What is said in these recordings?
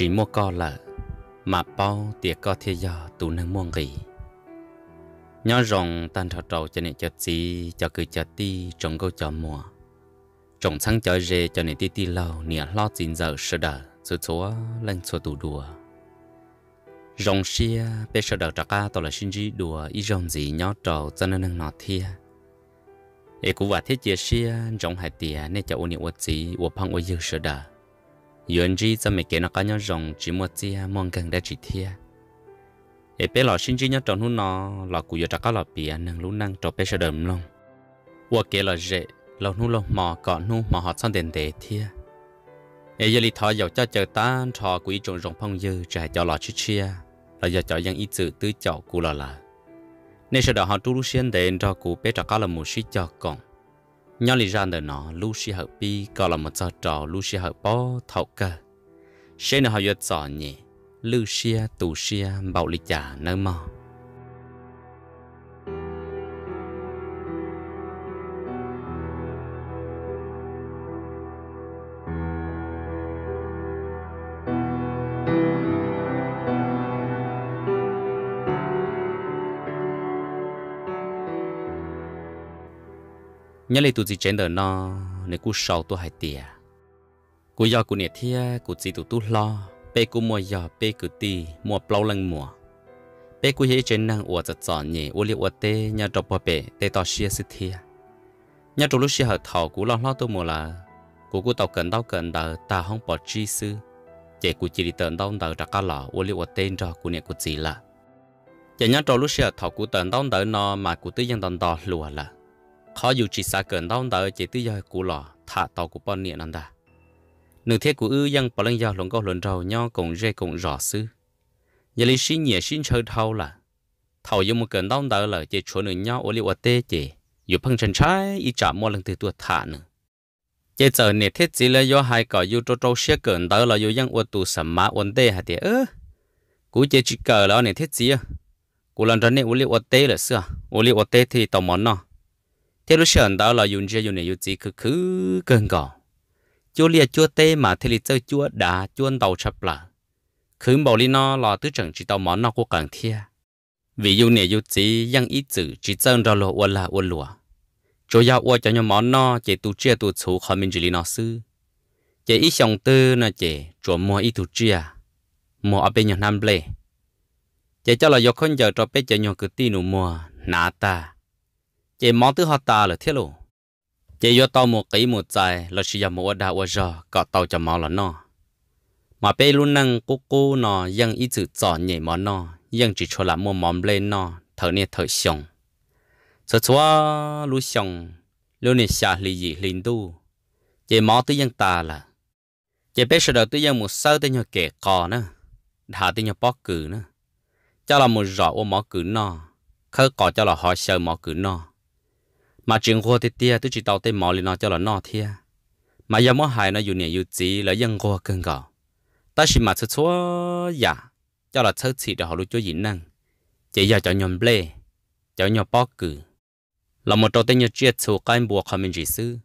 chỉ mua co là mà bao tiệc co thế do tụ nâng muôn gì nhỏ rồng tan thọ trầu cho nên cho gì cho cứ cho ti trồng câu cho mùa trồng sáng chơi rề cho nên ti ti lâu nĩa à lo chín giờ sơ đờ sơ số lên sơ tụ đùa rồng xia bé sơ đờ trạc ca tao là xin gì đùa ý rồng gì nhỏ trầu cho nên năng nọ thia ê cũng và thế chia xia rồng hải tiề nên cho ôn nhiều ôn gì ôn phăng ôn dư sơ đờ yuan ji cho mẹ kia nó có nhau rồng chỉ một chi mong gần đã chỉ thia để bé lọ xin chi nhau tròn hôn nó lọ cùi giờ chắc có lọ bia, nâng lú nâng trộp bé sợ đầm luôn qua kể lọ rễ lọ nu lọ mò cọ nu mò họ son tiền để thia để giờ li thọ dầu cho chờ tan thọ quỷ trộn rồng phong dư trả cho lọ chi chia lọ giờ cho dân ý chữ tứ chậu cụ lọ là nên sợ đó họ tu lu xuyên đến cho cụ bé chắc có là một sĩ cho còn nhớ lì ra đời nó lu si hợp bi còn là một trò trò lu si hợp bó thầu cơ sẽ nó họ yết trò nhỉ lu si tu si bảo lý trả nơi mà nhớ lấy tụi gì chén đờ nó nếu cú sầu tôi hại tiệt cú giờ cú nhiệt thia cú chỉ tụi tôi lo bé cú mua giờ bé cú tì mua bao lăng mua bé cú hiệp chén năng uo giật giòn nhỉ uo liu uo tê nhà trộp bò bé tê to xia xí thia nhà trộp lúc xia hở thầu cú lo lo tôi mua là cú cú tàu cần tàu cần đờ ta không bỏ chi sư chạy cú chỉ đi tận tàu đờ ra cá lò uo liu uo tê cho cú nhiệt cú chỉ là chạy nhà trộp lúc xia thầu cú tận tàu đờ nó mà cú tư dân tàu đò lùa là khó dù chỉ xa cẩn đau đỡ chỉ tự do cũ lò thả tàu của bọn niệm anh ta nửa thế của ư dân bọn lần giờ lồng có lần đầu nho cùng dê cùng rõ sư nhà lý sĩ nhẹ xin chơi thâu là thầu dùng một cẩn đau đớn là chỉ chỗ nửa nhau ô liu ở tê chỉ dù phăng chân trái y trả mua lần từ tuột thả nữa chỉ chờ nè thế chỉ là do hai cò yêu trâu trâu xe cẩn đỡ là do dân ô tu sầm má ôn tê hả tê ơ cú chỉ chỉ cờ là nè thế chỉ à cú lần trở nên ô liu ở tê là sao? ô liu ở tê thì tàu món nào thế lúc sờn đó là dùng dây dùng này dùng gì cứ cứ cơn gò chúa liệt chúa tê mà thế lịch chơi chúa đã chuôn đầu chập là cứ bảo lý nó là tứ chẳng chỉ tàu món nó của càng thia vì dùng này dùng ít chữ chỉ chân ra lộ uẩn là uẩn lụa chúa giao uẩn cho nhau món nó chỉ tu chia tu chú khỏi mình chỉ lý nó sư chỉ ít xong tư là chỉ chúa mua ít tu chia mua ở bên nhà nam lê chỉ cho là do con giờ cho bé cho nhau cứ tin nụ mua nà ta chị mong thứ họ ta là thiết lộ chị do tàu một cái một dài là sự giảm một đạo giờ có tàu cho máu là nó mà bây luôn năng cố cố nó, vẫn ít chữ trò nhảy món chỉ cho là mua món lên nó thở nè thở xong sợ chúa lú xong lưu nè xả lì gì liền tu chị mong thứ dân ta là chị bây giờ đầu tư dân một sao tên nhỏ kẻ cò nữa thả tên nhỏ bó cử nữa cho là một rõ ô mỏ cử nó khơi cò cho là họ sợ mỏ cử nó mà chuyện khô thì tia tôi chỉ tàu tay mỏ lên nó cho là nó thia mà giờ mỗi hai nó dù nhẹ dù chỉ là dân khô cơn gò ta chỉ mà chút số giả cho là thứ chỉ để họ lúc cho gì năng chỉ giờ cho nhom ble cho nhom bóc cử là một trò tay nhau chia số cái bùa không mình chỉ sư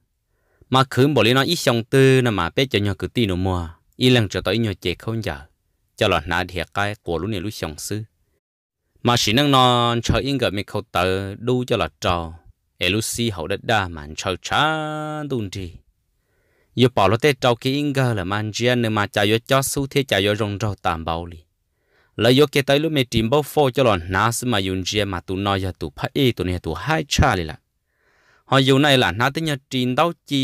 mà khứ bỏ lên nó ít xong tư nè mà biết cho nhau cứ tin nó mua ít lần cho tới nhau chế không giờ cho là nã thiệt cái của lúc này lũ xong sư mà chỉ năng non chơi yên gặp mình khâu tờ đu cho là trò เอลูซีเขาได้ด่ามันชาวชาดุนดีอยู่ปอลเตเจ้ากิอิงเกอร์ละมันเจียนเนมาจายจอสู้เทจายรงเราตามเบาลีแล้วยกเกตายลูเมจิมบอฟโฟจะหลอนนาสมายุนเจียมาตุนอยตุพระเอตุเนี่ยตุให้ชาเลยล่ะหอยอยู่ในหลานนาติญจีนเต้าจี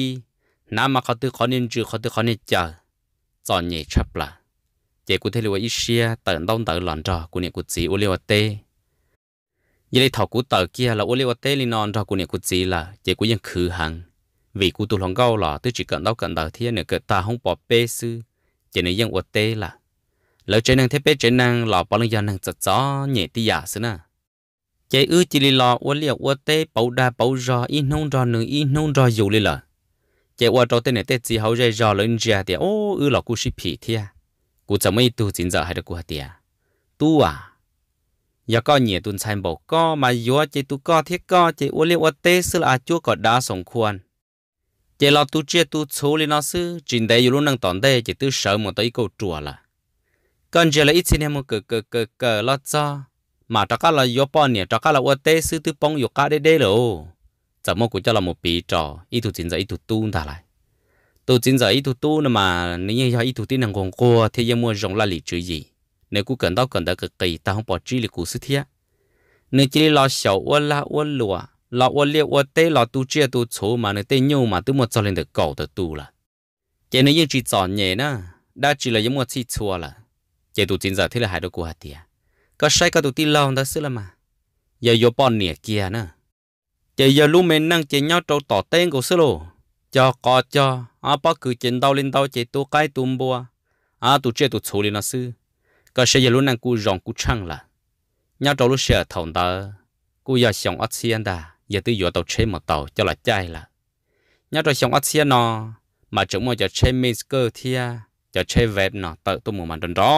น้ามาเขาตือขอนินจือเขาตือขอนิจาจอนเย่ชับละเจกูเทเลวอิเชียเติร์นต้องเติร์นหลอนจอกูเนี่ยกูจีอุเลวเต้ giờ đây thọ cú tờ kia là ô liu tê li non ra cú này cú gì là chỉ cú dân khử hàng vì cú tu lòng gâu là tôi chỉ cần đau cần đau thiên nữa cận ta không bỏ bê sư chỉ nên dân ô tê là lỡ trên năng thế bê trên năng là bao nhiêu năng chật gió nhẹ tí giả dạ sư na chỉ ư chỉ li lo ô liu ô tê bảo đa bảo rò in nông rò nương in nông rò dù li là chỉ qua trâu tê này tê gì hậu dây rò lên ra thì ô ư là cú ship phi thia cú chẳng mấy tu chính giờ hay được cú hạt tiệt tu à giờ có nhiều tuần sai bầu có mà yếu chỉ tu có thiết có chỉ uống liệu tê sư là chúa có đá sống khuôn chỉ lo tu chia tu số lên nó sư trình đấy luôn năng tòn đây chỉ tu sợ một tới câu chùa là còn giờ là ít xin em một cờ cờ cờ cờ lo cho mà cho là yếu bọn nè cho là uống tê sư tu bông yếu cả đây đây rồi giờ mua cho là một bì trò ít tu chính giờ tu tu thả tu chính giờ ít tu mà nếu như ít tu tin năng còn qua thì giờ mua rồng là lì chữ gì nếu cú cần đâu cần đó cực kỳ ta không bỏ trí lịch cú sư thiệt nếu chỉ lo sợ ô la ô lùa lo ô liêu ô tê lo tu chia tu số mà nếu tê nhau mà tu một cho lên được cầu được tu là chỉ nếu như chỉ chọn nhẹ na, đã chỉ là giống một chi chua là chỉ tu chính giờ thế là hai đứa cú hạt tiệt có sai có tu tin lo đó xưa là mà giờ vô bọn nè kia na, chỉ giờ lúc mình năng chỉ nhau trâu tỏ tên của xưa luôn cho có cho à bác cứ trên đau lên đau chỉ tu cái tum bùa à tu chia tu số lên nó xưa ก็เสียลุนังกูรองกูช่างละยาตัวลูเสียถอนตากูอยากส่งอัดเสียนดาอย่าตื้ออยู่ตัวเชมตัวจะละใจละยาตัวส่งอัดเสียนอมาจุ่มว่าจะเชมิสเกอร์เทียจะเชเวบนอตัวตัวมันดนร้อ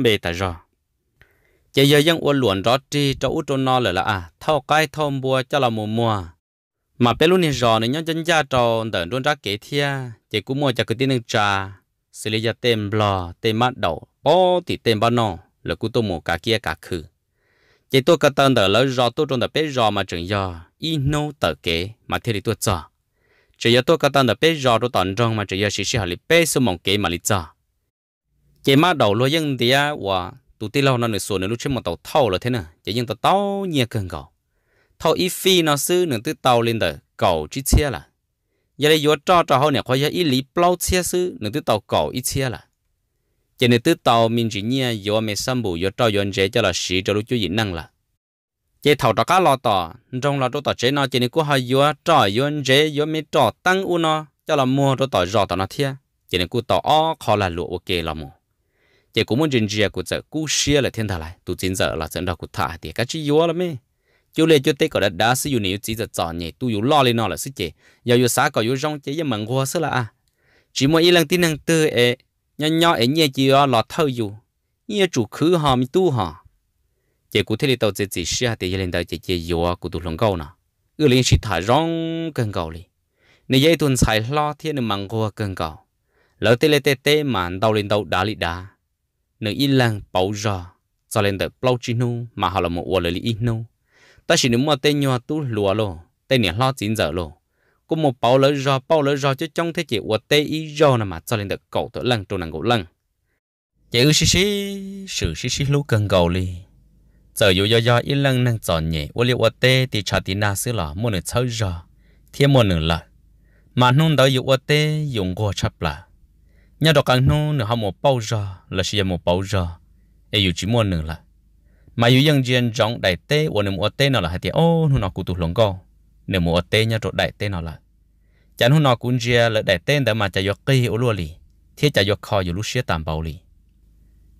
เบตาจอจะเยอะยังอวนหลวนรอดีจะอุตนอเลยละอ่ะเท่าใกล้ทอมบัวจะละมัวมัวมาเป็นรุ่นนี้รอในย้อนจันยาจอเดินรุ่นรักเกเทียจะกูมัวจะคือที่หนึ่งจ่าสิริยาเต็มบลอเต็มมัดเดา ô thì tên bao nọ là cú tô mồ cả kia cá khử chỉ tôi cái tên đỡ lỡ rò tôi trong đợt bé rò mà chừng giờ y nô tờ kế mà thế thì tôi cho chỉ giờ tôi cái tên đợt bé rò tôi tận trong mà chỉ giờ xí xí họ lì bé số mong kế mà lì cho chỉ mà đầu lo những thì á và tụi tê lâu nó nửa số nửa lúc trên một tàu thâu là thế nè chỉ những tàu tàu nhẹ cần cầu thâu ít phi nó xứ nửa từ tàu lên đợt cầu chỉ xe là giờ đây vừa cho cho họ nè khoai giờ ít lì plau xe xứ nửa từ tàu cầu ít xe là cho nên tứ tàu mình chỉ nhia yo mẹ xăm bù yo trao yo dễ cho là sĩ cho lúc chú dị năng là chế thầu đó cá lo tỏ trong là chỗ tỏ chế nó cho nên cũng hay yo trao yo dễ yo mẹ trao tăng u nó cho là mua chỗ tỏ rò tỏ nó thia cho nên cũng tỏ ó khó là lụa ok là mù chế cũng muốn trình chia của giờ cú xia là thiên thà lại tụ chính giờ là trận đó của thả thì cái chi yo là mẹ chú lê chú tê có đã đã sử dụng nhiều chỉ giờ chọn nhảy tu yo lo lên nó là sức chế giờ yo xá có yo rong chế yo mừng hoa sức là à chỉ mỗi lần tin năng tư ấy nhỏ nhỏ ấy nhẹ chỉ là thâu dù nhẹ chủ khứ họ mi tu họ chỉ cụ thể là tàu chỉ chỉ xe thì lên tàu chỉ chỉ à cụ tu lòng câu nè ư lên chỉ thả rong cần cầu đi nên dây tuần xài lo thiên nên mang qua cần cầu lỡ tê lê tê tê mà đầu lên đầu đá lì đá nên yên lặng bảo rò cho lên tàu bảo chi nu mà họ là một uo lì in nu ta chỉ nếu mà tê nhỏ tu lúa lo tê nhẹ lo chín giờ lo cô một bảo lỡ do bảo lỡ do chứ trong thế chị của tê ý rò nè mà cho lên được cầu tự lần trâu nàng cậu lần chị ư xí xí sự xí xí lú cần cầu li giờ yo do do ý lần năng chọn nhẹ ô liệu tê thì chả tí na xứ lọ mua nửa chơi rò thêm mua nửa lợ mà nôn đó yêu tê dùng gò chập là nhà đó càng nôn nửa hao một bảo rò là sử dụng một bảo rò ấy e yêu chỉ mua nửa là mà yêu dân dân trong đại tê ô nửa tê nào là hai tiếng ô nôn nó cụ tụ lồng cao nếu mua tên nhau chỗ đại tên nào là chẳng hôm nào cũng chia lợi đại tên để mà chạy vào cây ô lúa lì thiết chạy vào kho dù lúc xưa tạm bảo lì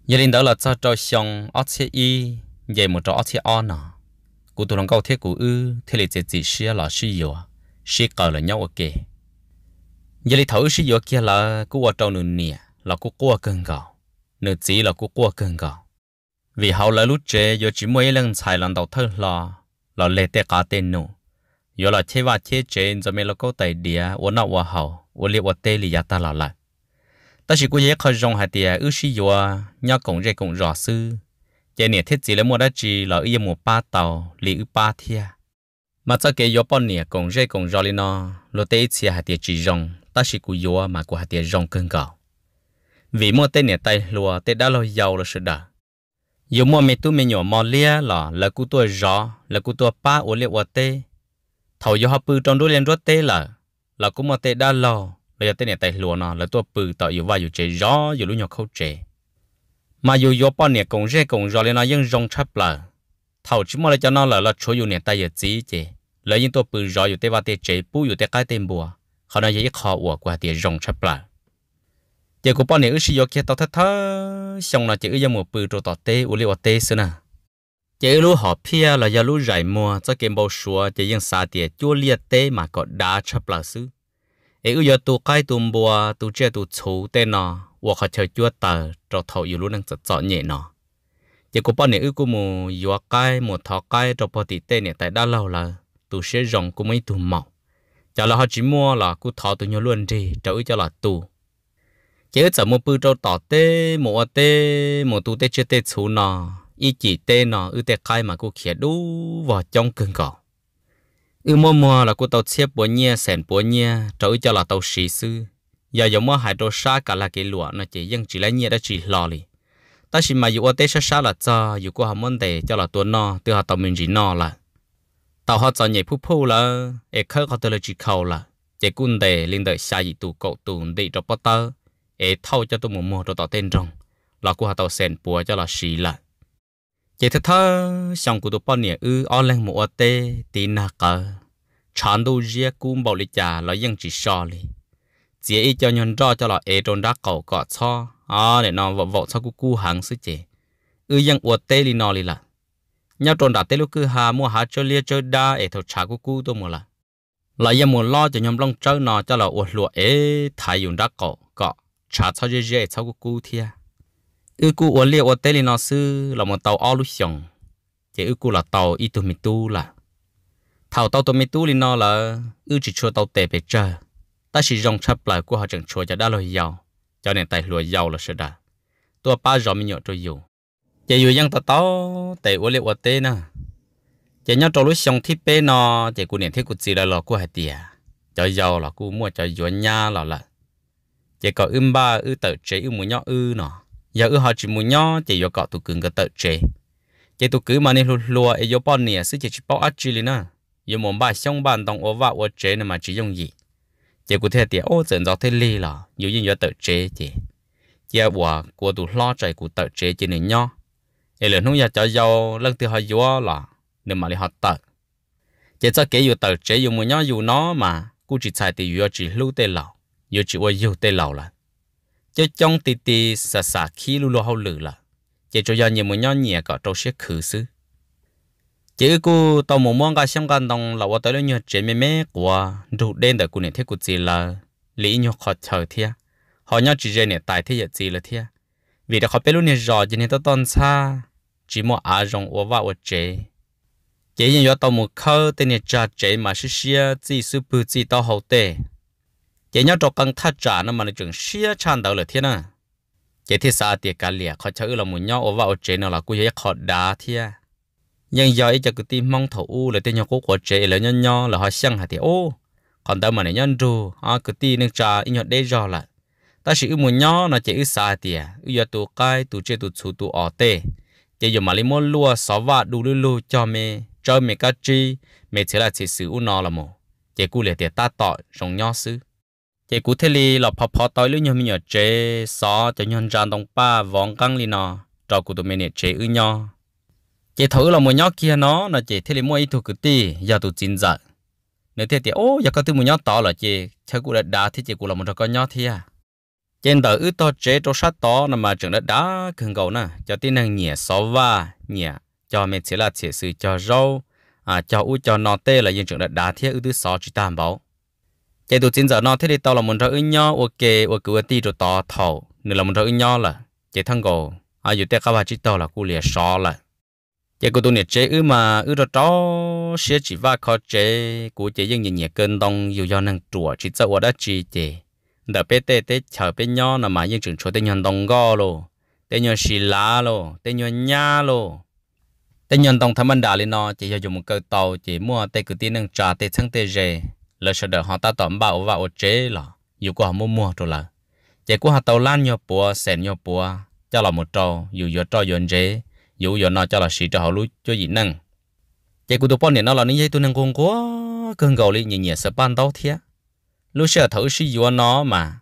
giờ linh đó là cho cho xong ót xe y về một chỗ ót xe on nọ cụ tôi lòng câu thiết cụ ư thế là chỉ chỉ xưa là xưa nhiều xưa cờ là nhau ok giờ linh thấu xưa nhiều kia là cụ ở trong nửa nè là cụ qua cơn gạo nửa chỉ là cụ qua cơn gạo vì hậu là lúc chế giờ chỉ mới lần xài lần đầu thôi là là lệ tệ cả tên nụ là và 有了切瓦切钱，咱们了搞代的，我那我好，我连我代理也打了了。但是估计可容下的，有时有啊，要讲这讲热事，今年天气了么得只了一么八道，里有八天。mà cho cái yếu bọn nè cũng rẻ cũng rõ lên nó lo tê chia hạt tiền chỉ rong ta chỉ cú yếu mà cú hạt tiền rong cưng gạo vì mua tê nè tay lúa tê đã lo giàu là sự đỡ yếu mua mẹ tu mẹ nhỏ mò lia là là cú tua rõ là cú tua pa ô lia ô tê thầu do hấp bự trong đôi lên rốt tê là là cũng mà tê đa lò là tê này tay lúa nó là tua bự tạo dù vào dù chế gió dù lúc nhỏ khâu chế mà dù yo bao nè cũng rê cũng gió lên nó vẫn rong chắp là thầu chỉ mà cho nó là là chỗ dù nè tay giờ chỉ chế lấy những tua bự gió dù tê vào tê chế bù dù tê cái tên bùa họ nói dễ khó ủa qua tê rong chắp là giờ cũng bao nè ước gì gió kia tao thắt thắt xong là chỉ ước giờ một bự rồi tao tê u liệu tê xưa nào chế lú họ pia là giờ lú rải mua cho kiếm bao số chế những sa tiệt chua liệt tế mà có đá chấp là sư ấy giờ tu cái tu bùa tu chơi tu chú tê nọ hoặc họ chơi chua tờ cho thầu yêu lú năng chật chọ nhẹ nọ chế cô bọn này ư cô mua yếu cái mua thọ cái cho bọn tị tế này tại đã lâu là tu sẽ rồng cũng mấy tu mạo, chả là họ chỉ mua là cứ thọ tụ nhau luôn đi trở cho là tu, chế ở chợ mua bự trâu tỏ tê mua tế mua tu tế chơi tế chú nọ y chỉ tê nó ư tê khai mà cô khía đu vào trong cưng cỏ ư mò mò là cô tàu xếp bố nhia sèn bố nhia trở cho là tàu sĩ sư giờ giống mò hải đồ sa cả là cái lụa nó chỉ dân chỉ lấy nhia đã chỉ lò li ta chỉ mà dụ tê sa sa là cho dụ cô hàm môn tê cho là tuần nọ từ họ tàu mình chỉ nọ là tàu họ cho nhảy phú phú là ê khơi họ tàu là chỉ khâu là chỉ cún tê linh đợi xa gì tụ cậu tụ đi cho bắt tơ ê thâu cho tụ mò mò cho tàu tên rong là cô họ tàu sèn bố cho là sĩ là chỉ thế thôi xong của tụi bọn nè ư o lên một tê tí nà cờ chán đâu riêng cũng bảo lý trả là ยัง chỉ so li chỉ ý cho nhân rõ cho là ê e trôn đá cầu gọt cho à để nó vọt vọt cho cú cú hàng sư chế ư yang uo tê li nó li là nhau trôn đá tê lúc cứ hà mua hà cho lia cho đa ê e thầu trả cú cú tôi mua là là yang muốn lo cho nhóm long trâu nò cho là uo lụa ê e thái dùng đá cầu gọt trả cho riêng riêng cho cú cú thiệt ư cụ uốn liệu ở tây lì nó sư là một tàu ao lúc xong chỉ ư cụ là tàu ít tu mi tu là thảo tàu tu mi tu lì nó là ư chỉ cho tàu tệ bề chờ ta chỉ dùng chấp lại của họ chẳng cho cho đã lời giàu cho nên tài lùa giàu là sợ đã tôi ba rõ mi nhọ tôi dù chỉ dù dân tàu tàu tệ uốn liệu ở tây nè chỉ nhau trâu lúc xong thiết bê nó chỉ cụ niệm thiết cụ gì là lọ của hai tiề cho giàu là cụ mua cho dù nhà là là chỉ có ưm ba ư tự chế ư mua nhỏ ư nọ giờ ư họ chỉ muốn nhau chỉ yêu cọ tụ cứng cái tờ chế chỉ tụ cứ mà nên lùa lùa ấy yêu bọn nè sức chỉ chỉ bao ắt chỉ lên à yêu muốn bà xong bàn đồng ô vạ ô chế nên mà chỉ dùng gì chỉ cụ thể tiếc ô dần dò thế li là yêu yên yêu tờ chế chỉ chỉ hòa qua tụ lo chạy của tờ chế chỉ nên nhau ấy lần hôm giờ cho giàu lần thứ hai yếu là nên mà lại họ tờ, chỉ cho kể yêu tờ chế yêu muốn nhau yêu nó mà cụ chỉ xài thì yêu chỉ lưu tê lão yêu chỉ ô yêu tê lão là cho trong tì tì sà sà khi lu lu hậu lử là chỉ cho giờ nhiều muốn nhau nhẹ cả trâu sẽ khử sư chỉ cô tàu một món cá xem gan đồng là qua tới đó nhiều chế mè mè của đủ đen đời của này thế của chì là lý nhiều khó chờ thia họ nhau chỉ chơi này tài thế giờ gì là thia vì đã khó biết luôn này rõ cho nên tôi toàn xa chỉ một à rong ủa vào ủa chế chỉ nhìn vào tàu một khâu tên này cha chế mà sư xia chỉ sư bự chỉ tàu hậu tệ chỉ nhớ cho căng thắt chặt nó mà nó chừng xia chan đầu là thiên nè chỉ thì sao tiệt cả liệt khó chơi là muốn nhau ở vào chế nó là cúi ấy khó đá thiên, à? nhưng giờ ấy cho cứ tim mong thầu u là tên nhau cố chế là nhau nhau là họ xăng hạt thiên ô còn đâu mà này nhân đồ à cứ tim nước trà ý nhau đây rồi là ta chỉ muốn nhau nó chỉ sao tiệt ý giờ tụ cái tụ chế tụ chú tụ ở tê chỉ dùng mà lấy món lúa sáu vạt đủ lú lú cho mẹ cho mẹ cá chi mẹ chỉ là chỉ sử u nó là mồ chỉ cúi lẻ tiệt ta tỏi rồng nhau xứ chị cụ thế li lọ phò phò tối lưỡi nhau mình ở chế xó cho nhau tràn đồng ba vòng căng li nọ trò cụ tụi mình ở chế ư nhau chị thử là một nhóc kia nó là chị thế li mua ít thuộc cứ ti giờ tụi chín giờ nếu thế thì ô giờ có thứ một nhóc to là chị chắc cụ đã đá thì chị cụ là một trò con nhóc thi à trên tờ ư to chế trâu sát to nằm mà trường đất đá cường cầu nè cho tin năng nhẹ xó va nhẹ cho mình sẽ là chỉ sự cho rau à cho u cho nó tê là dân trường đất đá thiết ư thứ sáu chỉ tam bảo chạy tụ chín giờ nó thế thì tao là muốn ra ứng nhau ok ok cái ti rồi tao thầu nữa là muốn ra ứng nhau là chạy thằng gò à dù tiếc các bà chỉ tao là cú lìa sọ là chạy cô tụ này chế ư mà ư rồi đó sẽ chỉ va khó chế cú chế dân nhìn nhẹ cân đông dù do năng chùa chỉ sợ ở đó chỉ chế đỡ bé tê tê chờ bé nhau là mà dân trường chỗ tê nhau đông gò luôn tê nhau xì lá luôn tê nhau nhá luôn tê nhau đông tham ăn đà lên nọ chế do dùng một cơ tàu chế mua tê cứ tin năng trả tê sang tê rề là sợ đỡ họ ta tóm bảo và ổ chế là dù có họ mua mua rồi là chế của họ tàu lan nhau bùa sẹn nhau bùa cho là một trò dù giờ trò giờ chế dù giờ nó cho là sĩ cho họ lú cho gì năng chế của tôi bọn này nó là những dây tôi năng con quá cơn gầu lên nhẹ nhẹ sợ ban tàu thía lúc sợ thử sĩ dù nó mà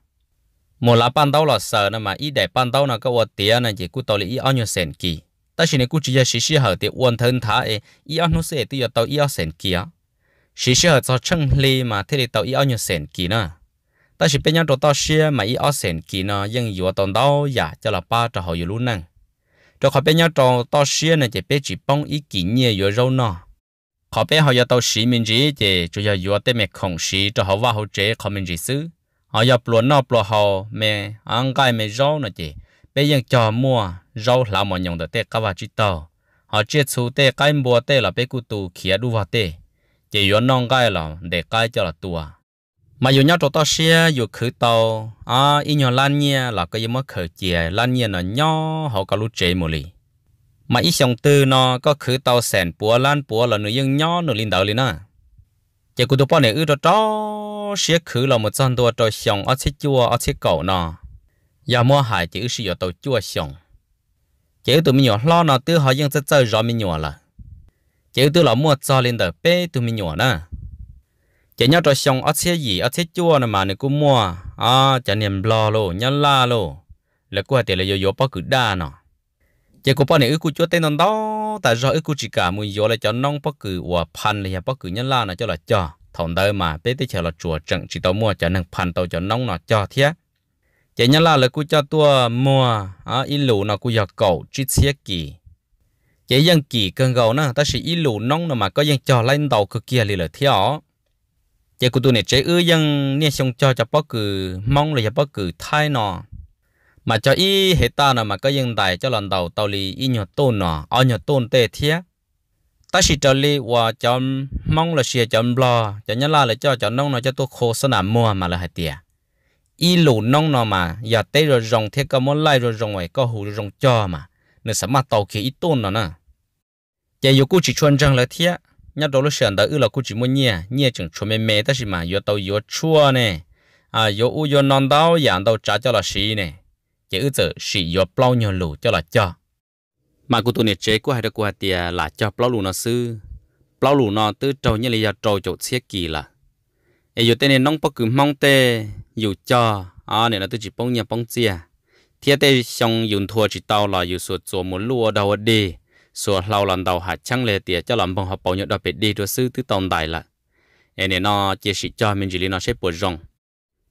một là ban tàu là sợ nữa mà ít để ban tàu là có ổ tía này chế của tàu lấy ít ăn nhau sẹn kỳ ta chỉ nên cú chỉ là sĩ sĩ họ tiệt uốn thân thái ít ăn ao nó sẽ tiêu tàu ý ao sẹn kỳ á sĩ sẽ cho chân li mà thế thì tàu ý ở nhiều sen kỳ nữa ta chỉ bên nhau đồ tao xe mà ý ở sen kỳ nữa nhưng dù tao đâu giả dạ, cho là ba cho họ dù luôn năng cho họ bên nhau đồ tao xe này chỉ biết chỉ bông ý kỷ nhiều dù râu nọ họ bên họ giờ tao sĩ mình chỉ chỉ chủ yếu dù tên mẹ không sĩ cho họ vào họ trợ khỏi mình chỉ xứ họ giờ luôn nọ luôn họ mẹ anh cái mẹ rau nữa chỉ bây giờ cho mua rau làm mọi nhông được tê cá vào chỉ tàu họ chia chú tết cái mua tết là bé cụ tù kia đu vào tết chỉ yếu non cái là để cái cho là tua mà dù nhau cho tao xe dù khử tàu à ý nhau lan nhia là cái gì mà khử chè lan nhia nó nhỏ họ cả lũ chè mồi mà ít xong tư nó có khử tàu sền búa lan búa là nó yên nhỏ nó linh đầu liền à chỉ cụ tụi bọn này ư cho cho xe khử là một trăm đô cho xong ở chiếc chua ở chiếc cầu nó giờ mua hải chỉ ư sử dụng tàu chua xong chỉ tụi mình nhỏ lo nó tư họ yên rất chơi rõ mình nhỏ là chỉ tôi là mua cho lên tờ bê tôi mình nhỏ nè chỉ nhớ cho xong ở xe gì ở xe chua nè mà này cũng mua à chỉ niệm lo lô nhớ la lô là cô tiền là yo yo bao cử đa nọ chỉ có bao này ước cô chúa tên non đó tại do ước cô chỉ cả mua yo là cho nong bao cứ hòa pan là bao cử nhớ la nè cho là cho thằng đời mà bé tới chờ là chùa trận chỉ tao mua cho nâng pan tao cho nong nọ cho thiệt chỉ nhớ la là cứ cho tua mua à ít lù nọ cứ giờ cầu chít xe kỳ chỉ dân chỉ cần gầu nó ta sẽ ít lù nông nó mà có dân cho lên đầu cực kia lì lợi thiệt chỉ của tôi này chế ư dân nên xong cho cho bác cử mong là cho bác cử thay nọ, mà cho y hệ ta nó mà có dân tài cho lần đầu tàu lì y nhọt tôn nọ, ở nhọt tôn tê thiệt, ta chỉ cho lì và cho mong là xia cho lo cho nhớ là cho cho nông nó cho tôi khô sân làm mua mà là hạt tiệt, y lù nông nó mà giờ tê rồi rồng thiệt có muốn lai rồi rồng ấy có hù rồi rồng cho mà nên sẽ mà tàu khí ít tôn nữa nè giờ yêu cô chỉ chuyên trang là thế nhớ đâu lúc sáng đó ư là cô chỉ muốn nhẹ nhẹ chẳng chuẩn mẹ mẹ đó chỉ mà yêu tàu yêu chua nè à yêu u yêu non đau dạng đâu trái cho là xì nè giờ ư giờ xì yêu bao nhiêu lù cho là cho mà cô tụi này chế của hai đứa của tiề là cho bao lù nó sư bao lù nó tứ trâu như là giờ trâu chỗ xe kỳ là ai yêu tên này nông bắc cứ mong tê yêu cho à này là tôi chỉ bông nhà bông chia thế đây xong dùng thua chỉ tao là dùng sụt chỗ một lúa đầu đi sụt lâu lần đầu hạt trắng lệ tiệt cho làm bằng học bảo nhật đặc biệt đi cho sư tứ tồn tại là em này nó chỉ sĩ cho mình chỉ lý nó sẽ bồi rong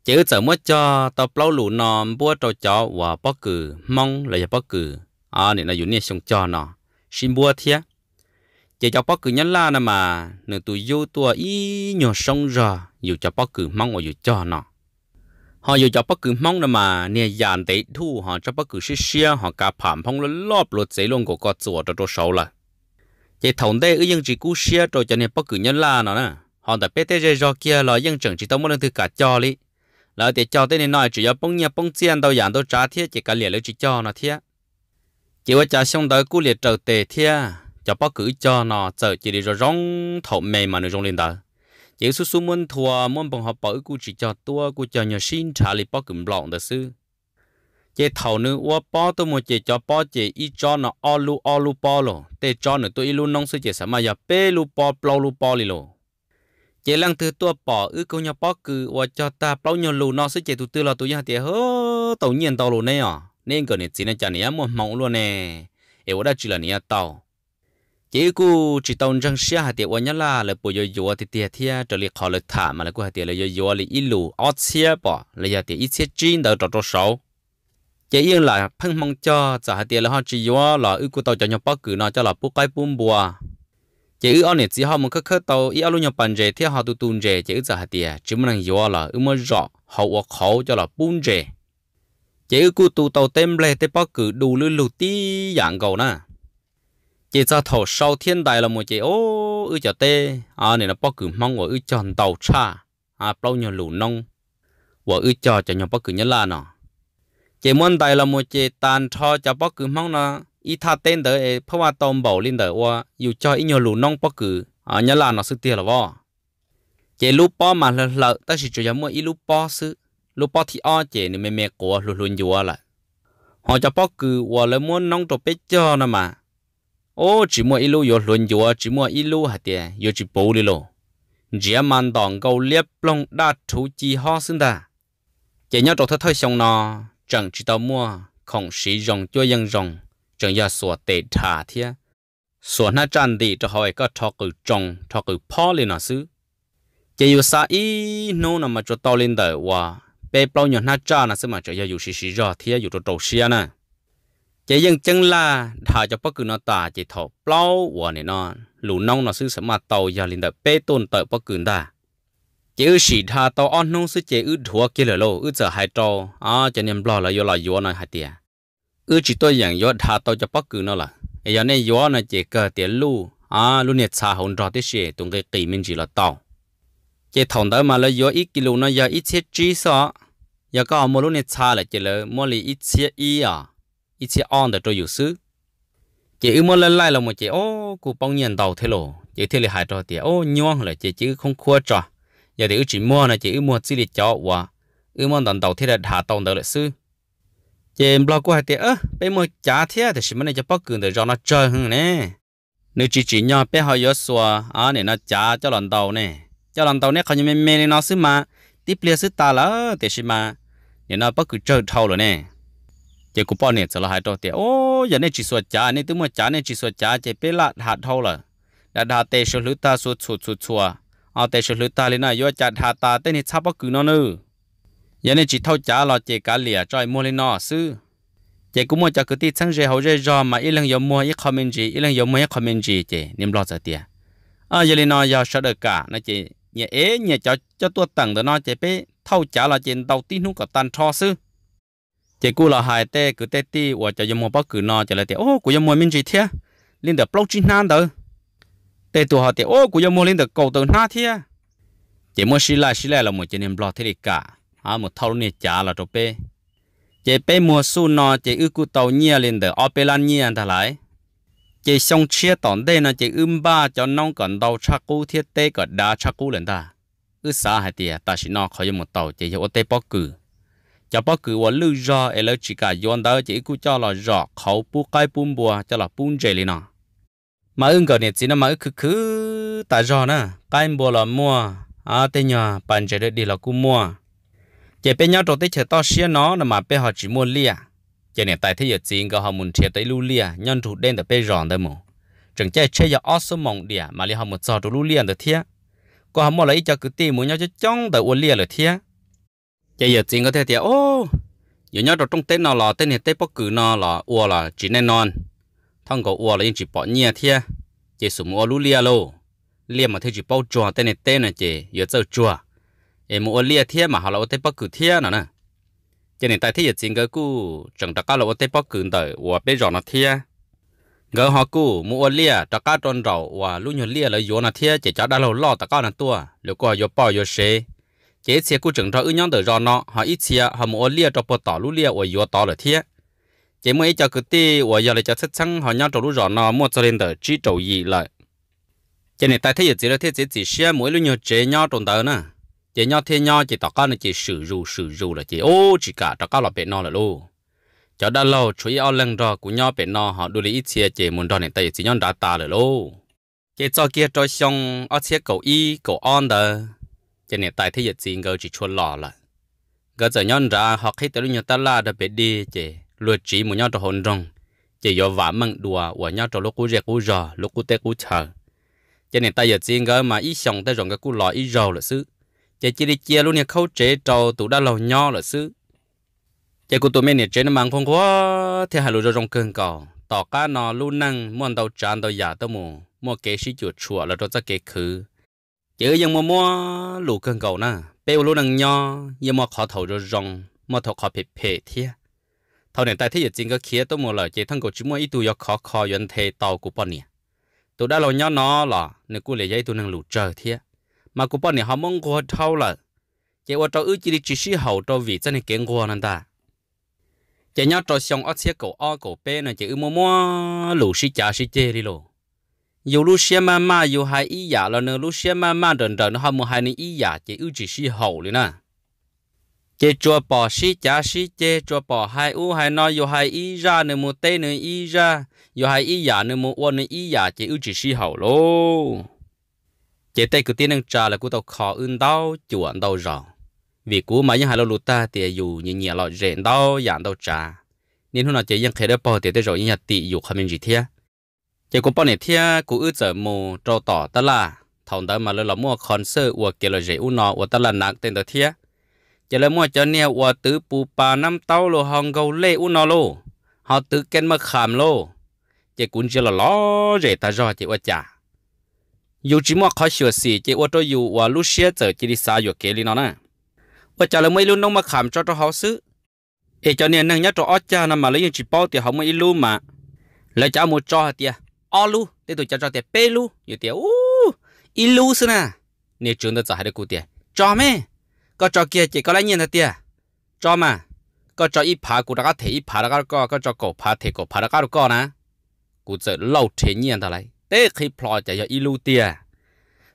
chỉ sợ mất cho tao lâu lũ nó bua trâu chó và bóc cử mong là bóc cử à này là dùng này xong cho nó xin bua thiệt chỉ cho bóc cử nhân la nè mà nửa tụi yêu tua ý nhỏ sông rồi dù cho bóc cử mong ở dù cho nó họ dù cho bất cứ mong nào mà nè dàn tế thu họ cho bất cứ sự xia họ cả phản phong lớn lọp lột giấy luôn của con chùa cho chỗ sâu là chỉ thống đây ứng chỉ cú xia rồi cho nên bất cứ nhân là nó nè họ đã biết tới do kia là dân chẳng chỉ tao muốn thứ cả cho đi, là để cho tới này nói chỉ có bông nhà bông tiền đâu dàn đâu trả thiệt chỉ cả liền lấy chỉ cho nó thiệt, chỉ có trả xong đời cú liền trở tề thiệt, cho bất cứ cho nó chờ chỉ đi rồi rong thầu mềm mà nó rong lên đó chỉ số số môn thua môn bằng học bảo của chỉ cho tua cụ cho nhà xin trả lại bao cụm lòng đó sư chế thầu nữa ua bao tôi một chế cho bao chế ít cho nó o lu o lu bao lo để cho nữa tôi ít lu nông sư chế sao mà giờ bê lu bao bao lu bao li lo chế lăng từ tua bỏ ư câu nhà bao cứ ua cho ta bao nhau lu nó sư chế tụt tư là tôi nhà tiền hơ tàu nhiên tàu lu này à nên cái này chỉ là chả này mong luôn nè em đã chỉ là này tàu chỉ cú chỉ tông răng xia hạt tiệt quan là là bộ yo yo thì tiệt thia trở lại khó lại thả mà là cú hạt tiệt là yo yo là ít lù ót xia bỏ là hạt tiệt ít xia chín đầu trọ trọ sáu chỉ yên là phăng mong cho giờ hạt tiệt là họ chỉ yo là ư cú tàu cho nhau bắc cử nó cho là bút cái bún bùa chỉ ư anh này chỉ họ muốn khắc khắc tàu ít alo nhau bàn rề thia họ tu tuôn rề chỉ ư giờ hạt tiệt chỉ muốn yo là ư mới rõ họ hoặc khẩu cho là bún rề chỉ ư cú tu tàu tem lệ tế bắc cử đủ lư lù tí dạng cầu na chị ra thầu sau thiên đại là một chị ô ư chả tê à này là bao cử mong của ư chọn tàu cha à bao nhiêu lũ nông và ư cho cho nhau bao cử nhất là nọ chị muốn đại là một chị tàn cho cho bao cử mong nó ít tha tên đỡ ấy phá hoa tôm bảo lên đỡ qua dù cho ít nhiều lũ nông bao cử à nhất là nó sự tiền là vợ chị lúc bao mà là lợ ta chỉ cho mua ít lúc bao sự lúc bao thì o chị này mẹ mẹ của luôn luôn dù là họ cho bao cử và lấy muốn nông trộn bếp cho nó mà ô chỉ mua ilu yo luôn yo chỉ mua ilu hạt tiền yo chỉ bố đi lo chỉ mang đòn câu liếp long đa thú chi ho xin ta chỉ nhau trò thật thôi xong nó chẳng chỉ tao mua không sử dụng cho dân dùng chẳng giờ sửa tệ thả thia sửa na tràn đi cho hỏi có thọ cử trồng thọ cử po lên nó xứ chỉ yêu sa ý nô nằm mà cho tao lên đời và bây bao nhiêu na tràn là xứ mà chỉ giờ yêu sử sử rõ thia yêu cho đầu xia nè จยังจังลาถ้าจะปกกอนอตาจะถอเปล่าวันเนี่ยนอนหลูน้องนอซึ่งสมาเตายาลินเดเปต้นเตอปกืนตดเจือสีทาตออ้อนนงซึ่งเจือถัวเกลือโลอือจะหายตออาจะเนียมบลอละยอลอยัวน้อยหายเตียอือจิตตัวอย่างยอดทาตอจะปกืนนอละไอ้ยาเนี่ยยัวนอยเจเกเตียลู่อ๋าลูเนี่ยชาหงรอที่เช่ตรงกกีมินจีละตอเจถอนเดิมาละยัวอีกกิโลน้อยาอีเชจีซอยาก็เอาโมลุเนี่ยชาละเจเลยโมลีอีเชอีอ่ะ ít chia on được rồi dụ sư chị ưu mơ lên lại là một chị ô cụ bông nhận đầu thế lộ chị thế là hại trò thì ô nhon là chị chứ không khua trò giờ thì ưu chỉ mua là chị ưu mua chỉ để cho và ưu mua đàn đầu thế là hạ tàu được lại sư chị blog của hai tiệt ơ bây mua trả thế à, thì xin này cho bóc cường để cho nó chơi hơn nè nếu chỉ chỉ nhau bé họ yếu xua à này nó trả cho lần đầu nè cho lần đầu nè không như mẹ mẹ nó xứ mà tiếp liền xứ ta lỡ ờ, thì xin mà nên nó bóc cứ chơi thâu rồi nè chỉ cũng bao nhiêu là hai đôi tiền ô giờ này chỉ số trả này tôi mua trả này chỉ số trả chỉ biết là hạt thâu là đã đã số lứa ta số số số số à tê số lứa ta lên này do trả hạt ta tên này sắp bắt cứ nó nữa giờ này chỉ thâu trả là chỉ cả lìa cho mua lên nó sư chỉ cũng mua cho cái tí sáng giờ hậu giờ do mà ít lần giờ mua ít comment gì ít lần giờ mua ít niệm lo giờ tiền à giờ lên nó giờ sợ được cả nó chỉ nhà ế nhà cho cho tôi tặng đó nó chỉ biết thâu trả là chỉ đầu tiên nó có tan cho sư chỉ cú là hai tê cứ tê ti hoặc cho dùng một bao cử nọ trở lại tê ô cú dùng một mình chỉ thế linh được block chín nan đó tê tụ họ tê ô cú dùng một linh được cầu từ na thế chỉ mua xí lại xí lại là một chỉ niệm block thế cả à một thâu này trả là chỗ bê chỉ bê mua su nọ chỉ ư cú tàu nhia linh được ở bê lan nhia thà lại chỉ xong chia tòn đây nó chỉ ưm ba cho nông còn đầu cha cú thiết tê cả đá cha cú lên ta ư xa hai tìa ta chỉ nọ khỏi dùng một tàu chỉ cho ô tê bao cử cho bác cử và lưu ra ở lớp chỉ cả yon đó chỉ cứ cho là rõ khẩu bu cái bún bùa cho là bún dề liền nọ mà ứng gần này chỉ nó mà cứ cứ tại rõ nè cái bùa là mua à tên nhà bạn dề đi là cứ mua chỉ bên nhau trong tết chờ to xia nó là mà bên họ chỉ mua lia chỉ này tại thế giờ chỉ có họ muốn chia tới lưu lia nhân thủ đen tại bên ròn tới mà chẳng chơi chơi giờ ớt số mộng địa mà lia họ một trò tụ lưu lia được thiệt có họ mua lấy cho cứ tìm muốn nhau cho trong tại uống lia được thiệt giờ giờ chỉ có thể thì ô giờ nhớ trong tên nào là tên này tên bất cứ nào là ua là chỉ nên non thằng có ua là yên chỉ bỏ nhẹ thế chỉ sủng ua lú lia lô lia mà thấy chỉ bao chua tên này tên này chỉ giờ chơi chua em mua lia thế mà họ là tên bất cứ thế nào nè cho nên tại thế giờ chỉ có cú chẳng đặc cá là tên bất cứ đời ua bây giờ nó thế ngỡ họ cú mua lia đặc cá tròn rầu ua lú nhiều lia là vô nó thế chỉ cho đã lâu lo đặc cá là tua liệu có vô bao vô xế chế xe cú trưởng đó ư nhóm tờ rò nọ họ ít xe họ mua lia cho bò tỏ lú lia ở yếu tỏ là thiết chế mới cho cứ tê ở giờ lại cho sách xăng họ nhóm trâu lú rò nọ mua cho lên tờ chỉ trâu gì lại chế này tại thế giờ là thế chế chỉ xe mỗi lúc nhiều chế nhau trộn tờ nữa chế nhau thế nhau chỉ tỏ con là chỉ sử rù sử rù là chỉ ô chỉ cả tỏ con là bể nọ là luôn cho đã lâu chú ý lăng rò của nhau bể nọ họ đuổi lấy ít xe chế muốn rò này tại chỉ nhóm đã ta là luôn chế cho kia cho xong ở xe cầu y cầu on đó cho nên tại thế giới gì người chỉ chua lò là người giờ nhon ra họ khi tới nhau ta la đã biết đi chỉ luật chỉ một nhau cho hồn rong chỉ do vả măng đùa của nhau cho lúc cú rẻ cú rò lúc cú tê cú chờ cho nên tại giờ gì người mà ít xong tới rong cái cú lò ít rò là xứ chỉ chỉ đi chia luôn nhà khâu chế trâu tụ đã lâu nhau là xứ chỉ cú tụi mình nè chế nó mang phong quá thì hà lụi rong cường cầu tỏ cá nó luôn năng muốn đầu tràn đầu giả tao mù mua kế sĩ chuột chùa là cho ra kế khứ chứ ยังมัวมัวหลูเกินเก่านะเปวลูนังยอยังมัวขอเถาจะรองมัวเถาขอเผ็ดเผ็ดเทียเถาเนี่ยแต่ที่จริงก็เคียตัวมัวเลยเจทั้งกูชิมัวอีตัวยกขอคอยันเทตอกูปอนเนี่ยตัวได้เราย้อนนอหรอเนี่ยกูเลยยัยตัวนังหลูเจอเทียมากูปอนเนี่ยเขามองกูเท่าละเจว่าตัวอื้อจีดิจิชิเห่าตัววีจะเนี่ยเก่งกูนั่นตาเจย้อนตัวชงอัดเสียกูอ้อกูเป้เนี่ยเจอื้อมัวมัวหลูชิจ่าชิเจดิโล有路线慢慢有还一呀了呢，路线慢慢等等，他们还能一呀，这有只是好的呢。这做保险家是这做保还有还那有还一呀，那么对呢一呀，有还一呀，那么我呢一呀，这有只是好喽。这对个点能 trả 了，个到考运到就按到绕，vì cú mà những hai lô lụt ta thì dù nhẹ nhẹ lọ rèn đau, giảm đau trả, nên hôm nào chỉ những khi đó bỏ thì tới rồi những nhà tị dù không mình gì thế giờ cũng bọn này thia cũng ước giờ mù trâu tỏ ta là thằng đó mà lỡ là mua concert của kia là dễ u nọ của ta là nặng tên đó thia chỉ là mua cho nè của tứ bù bà năm tàu lô hong gấu lê u nọ lô họ tứ kén mà khám lô chỉ cũng chỉ là lo dễ ta do chỉ u chả dù chỉ mua khó sửa xì chỉ u tôi dù u lúc xưa giờ chỉ đi xa u kia đi nó nè u chả là mấy lúc nông mà khám cho cho họ xứ ê cho nên nâng cho ở cha nằm mà lấy chỉ bao thì họ mới lu mà lấy cháu mua cho hả tiệt ô lu để tôi cho cho tiền pe lu như tiền u ít lu xí nè nè chúng tôi cho hai đứa cụ tiền cho mẹ có cho kia chỉ có lấy nhìn là tiền cho mà có cho ít phá cụ đã có thể ít phá đã có có có cho cổ phá thể cổ phá đã có có nè cụ sợ lâu thế nhiên ta lấy để khi phò chỉ cho ít lu tiền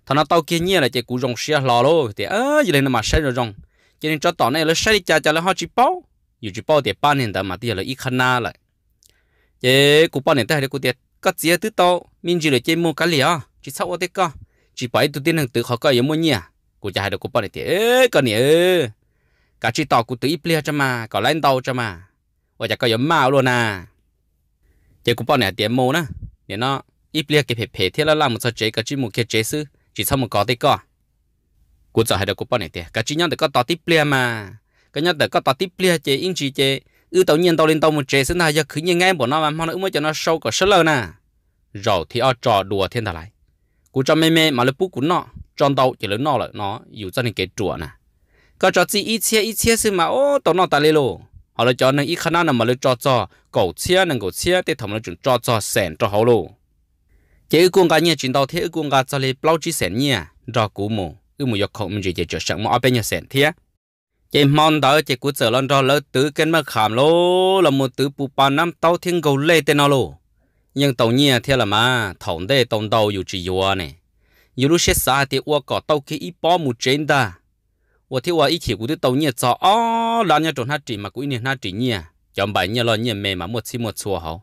thằng nó tao kia nhiên là chỉ cụ dùng xe lò lô thì ơ gì nó mà xe rồi dùng, cho nên cho tao này là xe đi chà chà là họ chỉ bao dù chỉ bao thì ba nền ta mà tiền là ít khăn na lại chế cụ ba nền ta hay cụ tiền có chỉ thứ to mình chỉ là chơi mua cá lì à chỉ sau thế cơ chỉ bảy tụi tiên hàng tự họ coi giống mua nhỉ cô cha hai đứa cô bảo này thế còn này cả chỉ tàu cô tự ít lia cho mà có lên tàu cho mà và chả coi giống mao luôn à chỉ cô bảo này tiền mua nè nè nó ít lia cái phê phê thế là làm một số chế cả chỉ một cái chế sư chỉ sau một có thế cơ cô cha hai đứa cô bảo này thế cả chỉ nhau được có tàu tiếp lia mà cái nhau được có tàu tiếp lia chế in chỉ chế ư tàu nhìn tàu lên tàu một chế sinh thái giờ cứ như ngay bọn nó mà mong nó mới cho nó sâu có sơ lơ nè rồi thì ở trò đùa thiên thà lại cú cho mê mê mà lấy bút của nó, tròn tàu chỉ lấy nó là nó dù cho nên cái chùa nè có trò chỉ ít chia ít chia xí mà ô tàu nọ ta lê lô họ lấy cho nên ít khả năng là mà lấy trò trò cầu chia nên cầu chia thì thầm lấy chuyện trò trò sèn trò hậu lô chế cuồng cá nhẹ chuyện tàu thế cuồng cá cho lấy bao chỉ sèn nhẹ rồi cú mù ư mù dọc khổng mình chỉ chỉ cho sáng mà ở bên nhà sèn thế chị mong đó chị cứ trở lon đó lỡ tứ cái mà khảm lô là một tứ bù ba năm tàu thiên cầu lê tên nó lô nhưng tàu nhia thế là mà thòng đây tòng đầu dù chỉ vừa này dù lúc xét xa thì qua cỏ tàu khi ít bỏ một trên ta và thế qua ít chỉ cú tứ tàu nhia cho ó là nhia trộn hát mà cú nhia hát chỉ nhia chọn bài lo nhia mềm mà một xí một xua hậu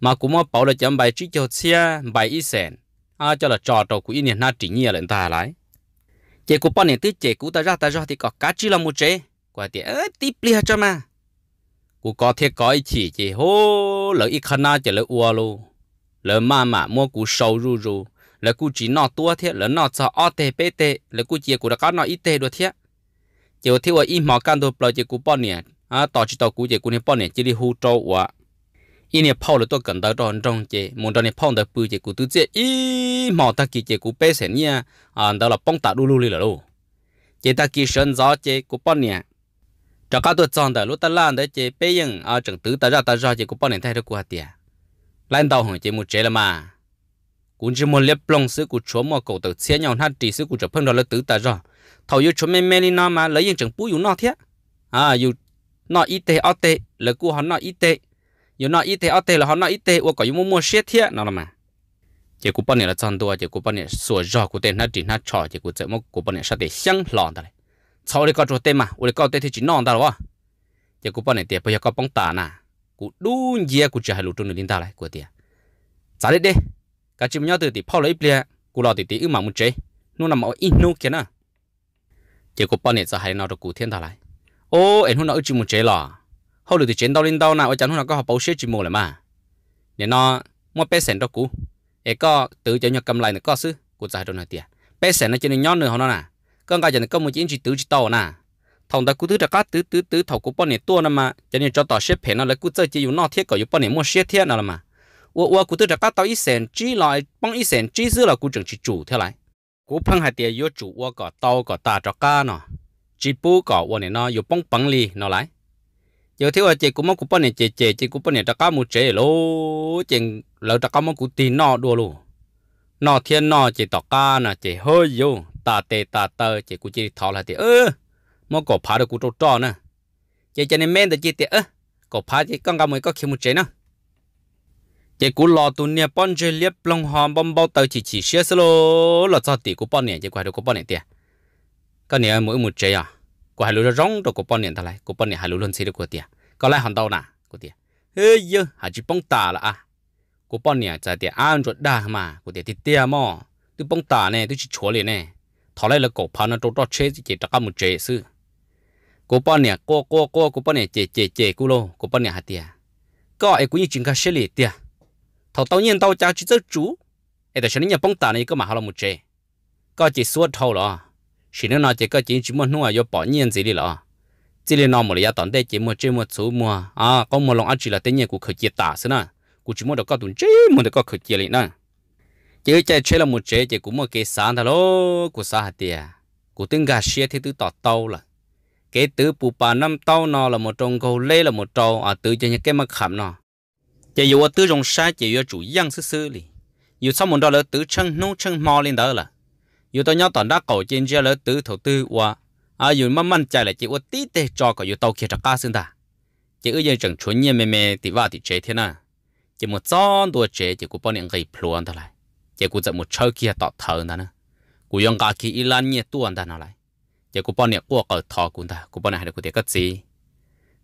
mà cú mà bảo là chọn bài chỉ cho xe bài ít à cho là trò trò cú nhia hát chỉ lên ta lại chế của bọn này tí chế của ta ra ta ra thì có cá chi là một chế quả thì ế tí plia cho mà của có thể có ý chỉ chế hô lỡ ý khăn chế lỡ ua lô lỡ mà mà mua của sâu ru ru lỡ của chỉ nọ tua thế lỡ nọ cho o tê bê tê lỡ của chế của đã có nọ ít tê đồ thế chế của thiếu ý mỏ can đồ bờ chế của bọn nè, à. à tỏ chỉ tỏ của chế của này bọn này chỉ đi hú trâu quá 一年跑了多更到当中去，莫当年跑到半截古都这一毛大几截古百十年啊，到了帮打路路里了喽。这大几生早这古半年，这个都长的路得烂的这白影啊，整都得让得让这古半年太多过的，难道红这没这了嘛？古只莫列龙是古戳莫狗头切 nhau 他地是古这碰到了都得让，头有戳妹妹的那嘛，来影整不有那天啊，有那一代二代，来古还那一代。nội ở là là là họ có thiệt đó đó chỉ chỉ chỉ chỉ chỉ chỉ này này sửa gió nó nó để xăng sau chỗ mà, thì bây giờ bóng hai trung đấy, 有那一天二天了，好那一天我搞有么么些天，那了嘛。结果半年了涨多，结果半年说绕过点那点那炒，结果怎么过半年啥得香浪的嘞？炒的搞着点嘛，我的搞得天只浪的了哇。结果半年点不要搞崩打呐，我路也我只还路中的领导来过点，咋的的？cái chim nhau từ từ phao lấy bia, cú lo từ từ ư mà muốn chơi, nó nằm ở in nô kia nè. Chỉ có bao nhiêu giờ hay nào được cú thiên thà này, Ô, em hôm nào ư muốn chơi lò, hậu được thì chiến đau lên đau nào ở chắn nó có học bao xếp chỉ mồ lại mà nên nó mua bảy sen đó cũ ấy có tự cho nhau cầm lại nữa có sư của giải đâu này tiệt bảy sen nó chỉ nên nhón nữa họ nó nè con cái nó có một chiến chỉ tự chỉ tàu nè thằng ta cứ thứ ra cá tứ tứ tứ thầu của bọn này tua nè mà cho nên cho tao xếp phe nó lấy cứ chơi chỉ dùng nọ thiết có dùng bọn này mua xếp thiết nào mà ủa ủa cứ thứ ra tao ít sen chỉ lại bằng ít sen chỉ dư là cứ chẳng chỉ chủ thế lại cú hai tiền vô chủ ủa có tàu có ta cho cá nọ chỉ bù có ủa này nó dùng bằng bằng lì nó lại giờ thiếu chị cũng mong cũng bận nhiêu chị chị chị cũng bận nhiêu trắc có một chị lô chị lỡ trắc có mong cũng tin nọ đùa luôn nọ thiên nọ chị tỏ ca nè chị hơi vô ta tê ta tơ chị cũng chỉ thọ là thì ơ mong cổ phá được cũng trâu trò nè chị cho nên men được chị thì ơ cổ phá chị con cả mới có khi một chị nè chị cũng lo tu nè bọn chơi liệp long hòm bom bao tơ chị chỉ xé xơ lô là cho tỷ cũng bận nhiêu chị quay được cũng bận nhiêu tiệt cái này mỗi một chị à của hai lúa rong đồ của bọn niệm thằng này của bọn niệm hai lúa luôn xí được của tiệt có lại hòn đâu nà của tiệt ơi yo, hai chỉ bông tà là à của bọn niệm trái tiệt ăn chuột đà mà của tiệt thì tiệt mà, tôi bông tà này tôi chỉ chúa liền nè thằng này là cổ phá nó trâu trâu chế chỉ chắc một chế sư của bọn niệm cô cô cô của bọn niệm chế chế chế cú lô của bọn niệm hai tiệt có ai cũng như chuyện khác xí liền tiệt thằng tao nhiên tao cha chỉ chơi chú ai ta cho nên nhà bông tà này có mà họ là một chế có chỉ suốt thâu rồi chỉ nó nói chỉ có chỉ chỉ muốn nuôi yo bỏ nhiên gì đi lọ chỉ là nó một là tận đây chỉ muốn chỉ muốn số mua à có một lòng ăn chỉ là tên nhiên của khởi chia tả xí nè của chỉ muốn được có tuần chỉ muốn được có khởi chia lại nè chỉ chạy chơi là một chế chỉ cũng một cái sáng thôi lô của xã hạt tiền, của tiếng gà xe thì tứ tọt tàu là cái tứ bù bà năm tàu nó là một trong câu lê là một trâu à tứ cho những cái mà khảm nó chỉ yêu tứ trong sai chỉ yêu chủ yang sư sư đi, yêu sau một đó là tứ chân nô chân mò lên đó là yêu tôi nhớ tòn đã cầu trên chia lỡ tứ thổ tư và à yêu mắm mắm chạy lại chỉ có tí tê cho cậu yêu tàu kia cho cá xương ta chỉ ở dân chẳng chuẩn nhiên mềm mềm thì vào thì chế thế nào chỉ một giòn đua chế chỉ của bọn những người phuôn ta lại chỉ của giật một chơi kia tọt thở ta nữa của yong cả khi ilan nhiệt tuôn ta nào chỉ của bọn những của cậu thọ của ta của bọn này được của tiệt cái gì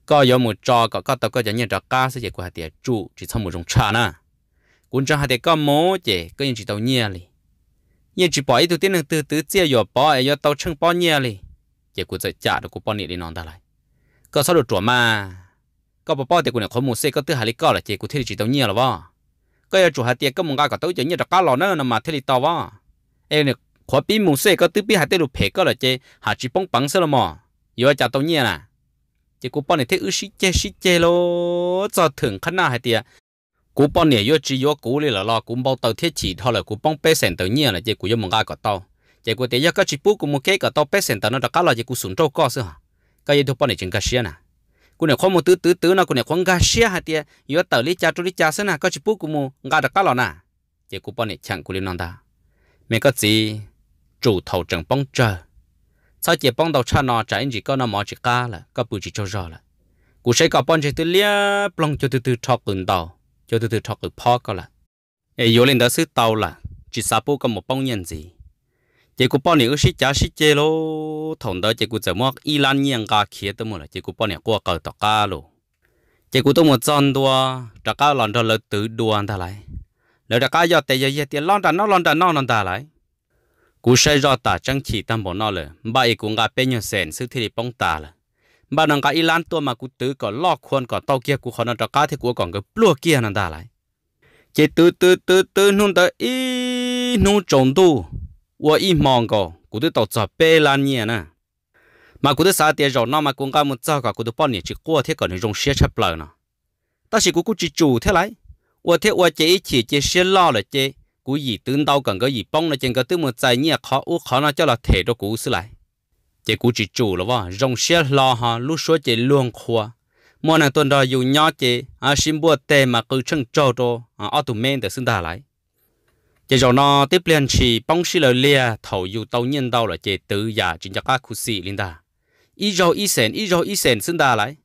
có yêu một trò có có tàu có chẳng nhiên cho cá sẽ chỉ của hai tiệt trụ chỉ trong một dòng trà nè cũng chẳng hai tiệt có mố chỉ có những chỉ tàu nhiên liền nhớ chỉ bỏ ít tụi tiên từ từ chia giờ bỏ ấy giờ tao chăng bỏ nhia li giờ cụ sẽ trả được cụ bỏ nhia đi nón ta lại có sao được chuẩn mà có bỏ bỏ thì cụ này khó mua xe có thứ hai lý có là chị cụ thấy chỉ tao nhia là vợ có giờ chủ hạt tiền có mong gai cả tao giờ nhia được cá lò nữa mà thấy tao vợ em này khó bí mua xe có thứ bí hạt tiền được phải có là chị hạt chỉ bông bắn xe là giờ trả tao nhia nè chị cụ bỏ này thấy ư xí chê xí chê lo cho thưởng khăn nào hạt tiền cú bông nè yo chỉ yo cú li là lo cú bao tàu thiết chỉ thôi là cú bông bé sen tự nhiên là chỉ cú yo mong ai có tàu chỉ cú tiền yo có chỉ bút cú một cái có tàu bé sen tàu nó đã cá là chỉ cú sủng trâu có sao cái gì thôi bông này chừng cái xia nè cú này không một tứ tứ tứ nó cú này không cá xia hạt tiền yo tàu li cha chú li cha sao nè có chỉ bút cú một ngã đã cá là nè chỉ cú bông này chẳng cú li non ta mẹ cái gì chủ thầu chẳng bông chờ sau chỉ bông đầu cha nó trái chỉ có nó mò chỉ cá là có bự chỉ cho rõ là cú sẽ có bông chỉ từ lia bông cho từ từ cho cứng đầu cho từ từ chọc ở po có là ấy vô lên đó xứ tàu là chỉ sao bố có một bông nhân gì chỉ cụ bao nhiêu xí chả xí chê lô thằng đó chỉ cụ giờ mua y lan nhiên cả kia tôi mua là chỉ cụ bao nhiêu qua cầu tọt cá lô chỉ cụ tôi một chân đua trả cá lần cho là tự đua anh ta lại lỡ trả cá giờ tệ giờ giờ tiền lon trả nó lon trả nó lon ta lại cụ xây ra ta chẳng chỉ tam bộ nó lỡ bà ấy cũng gặp bên sen sự thì bông ta là bà nàng cái ilan tua mà cụ tứ có lo khuôn có tàu kia cụ khó nó cá thì cụ còn cái plua kia nàng ta lại chỉ từ từ từ từ nung tới ý nung trồng tu wo ý mong có cụ tứ tàu cho lan nhẹ nè mà cụ tứ sao tiền rồi nó mà cũng cả một giờ cả cụ tứ bao nhiêu chỉ qua thế còn dùng xe chép nè ta chỉ cụ cụ chỉ chủ lại wo thế wo chỉ chỉ chỉ xe lo là chỉ cụ gì đâu cần cái bông là chỉ cái tứ một trái nhẹ khó u nó cho là thể cho cụ xứ lại chỉ cú chỉ chủ là vợ rong xe lo ha lú số chỉ luôn khoa mỗi nàng tuần đó dù nhỏ chỉ à xin bùa tề mà cứ chăng trâu đồ à ở tụ men để xin đà lại chỉ rồi nó tiếp liên chỉ bông xí lời lia thầu dù tàu nhân đâu là chỉ tự giả chính cho các khu sĩ linh đà ý rồi ý sen ý rồi ý sen xin đà lại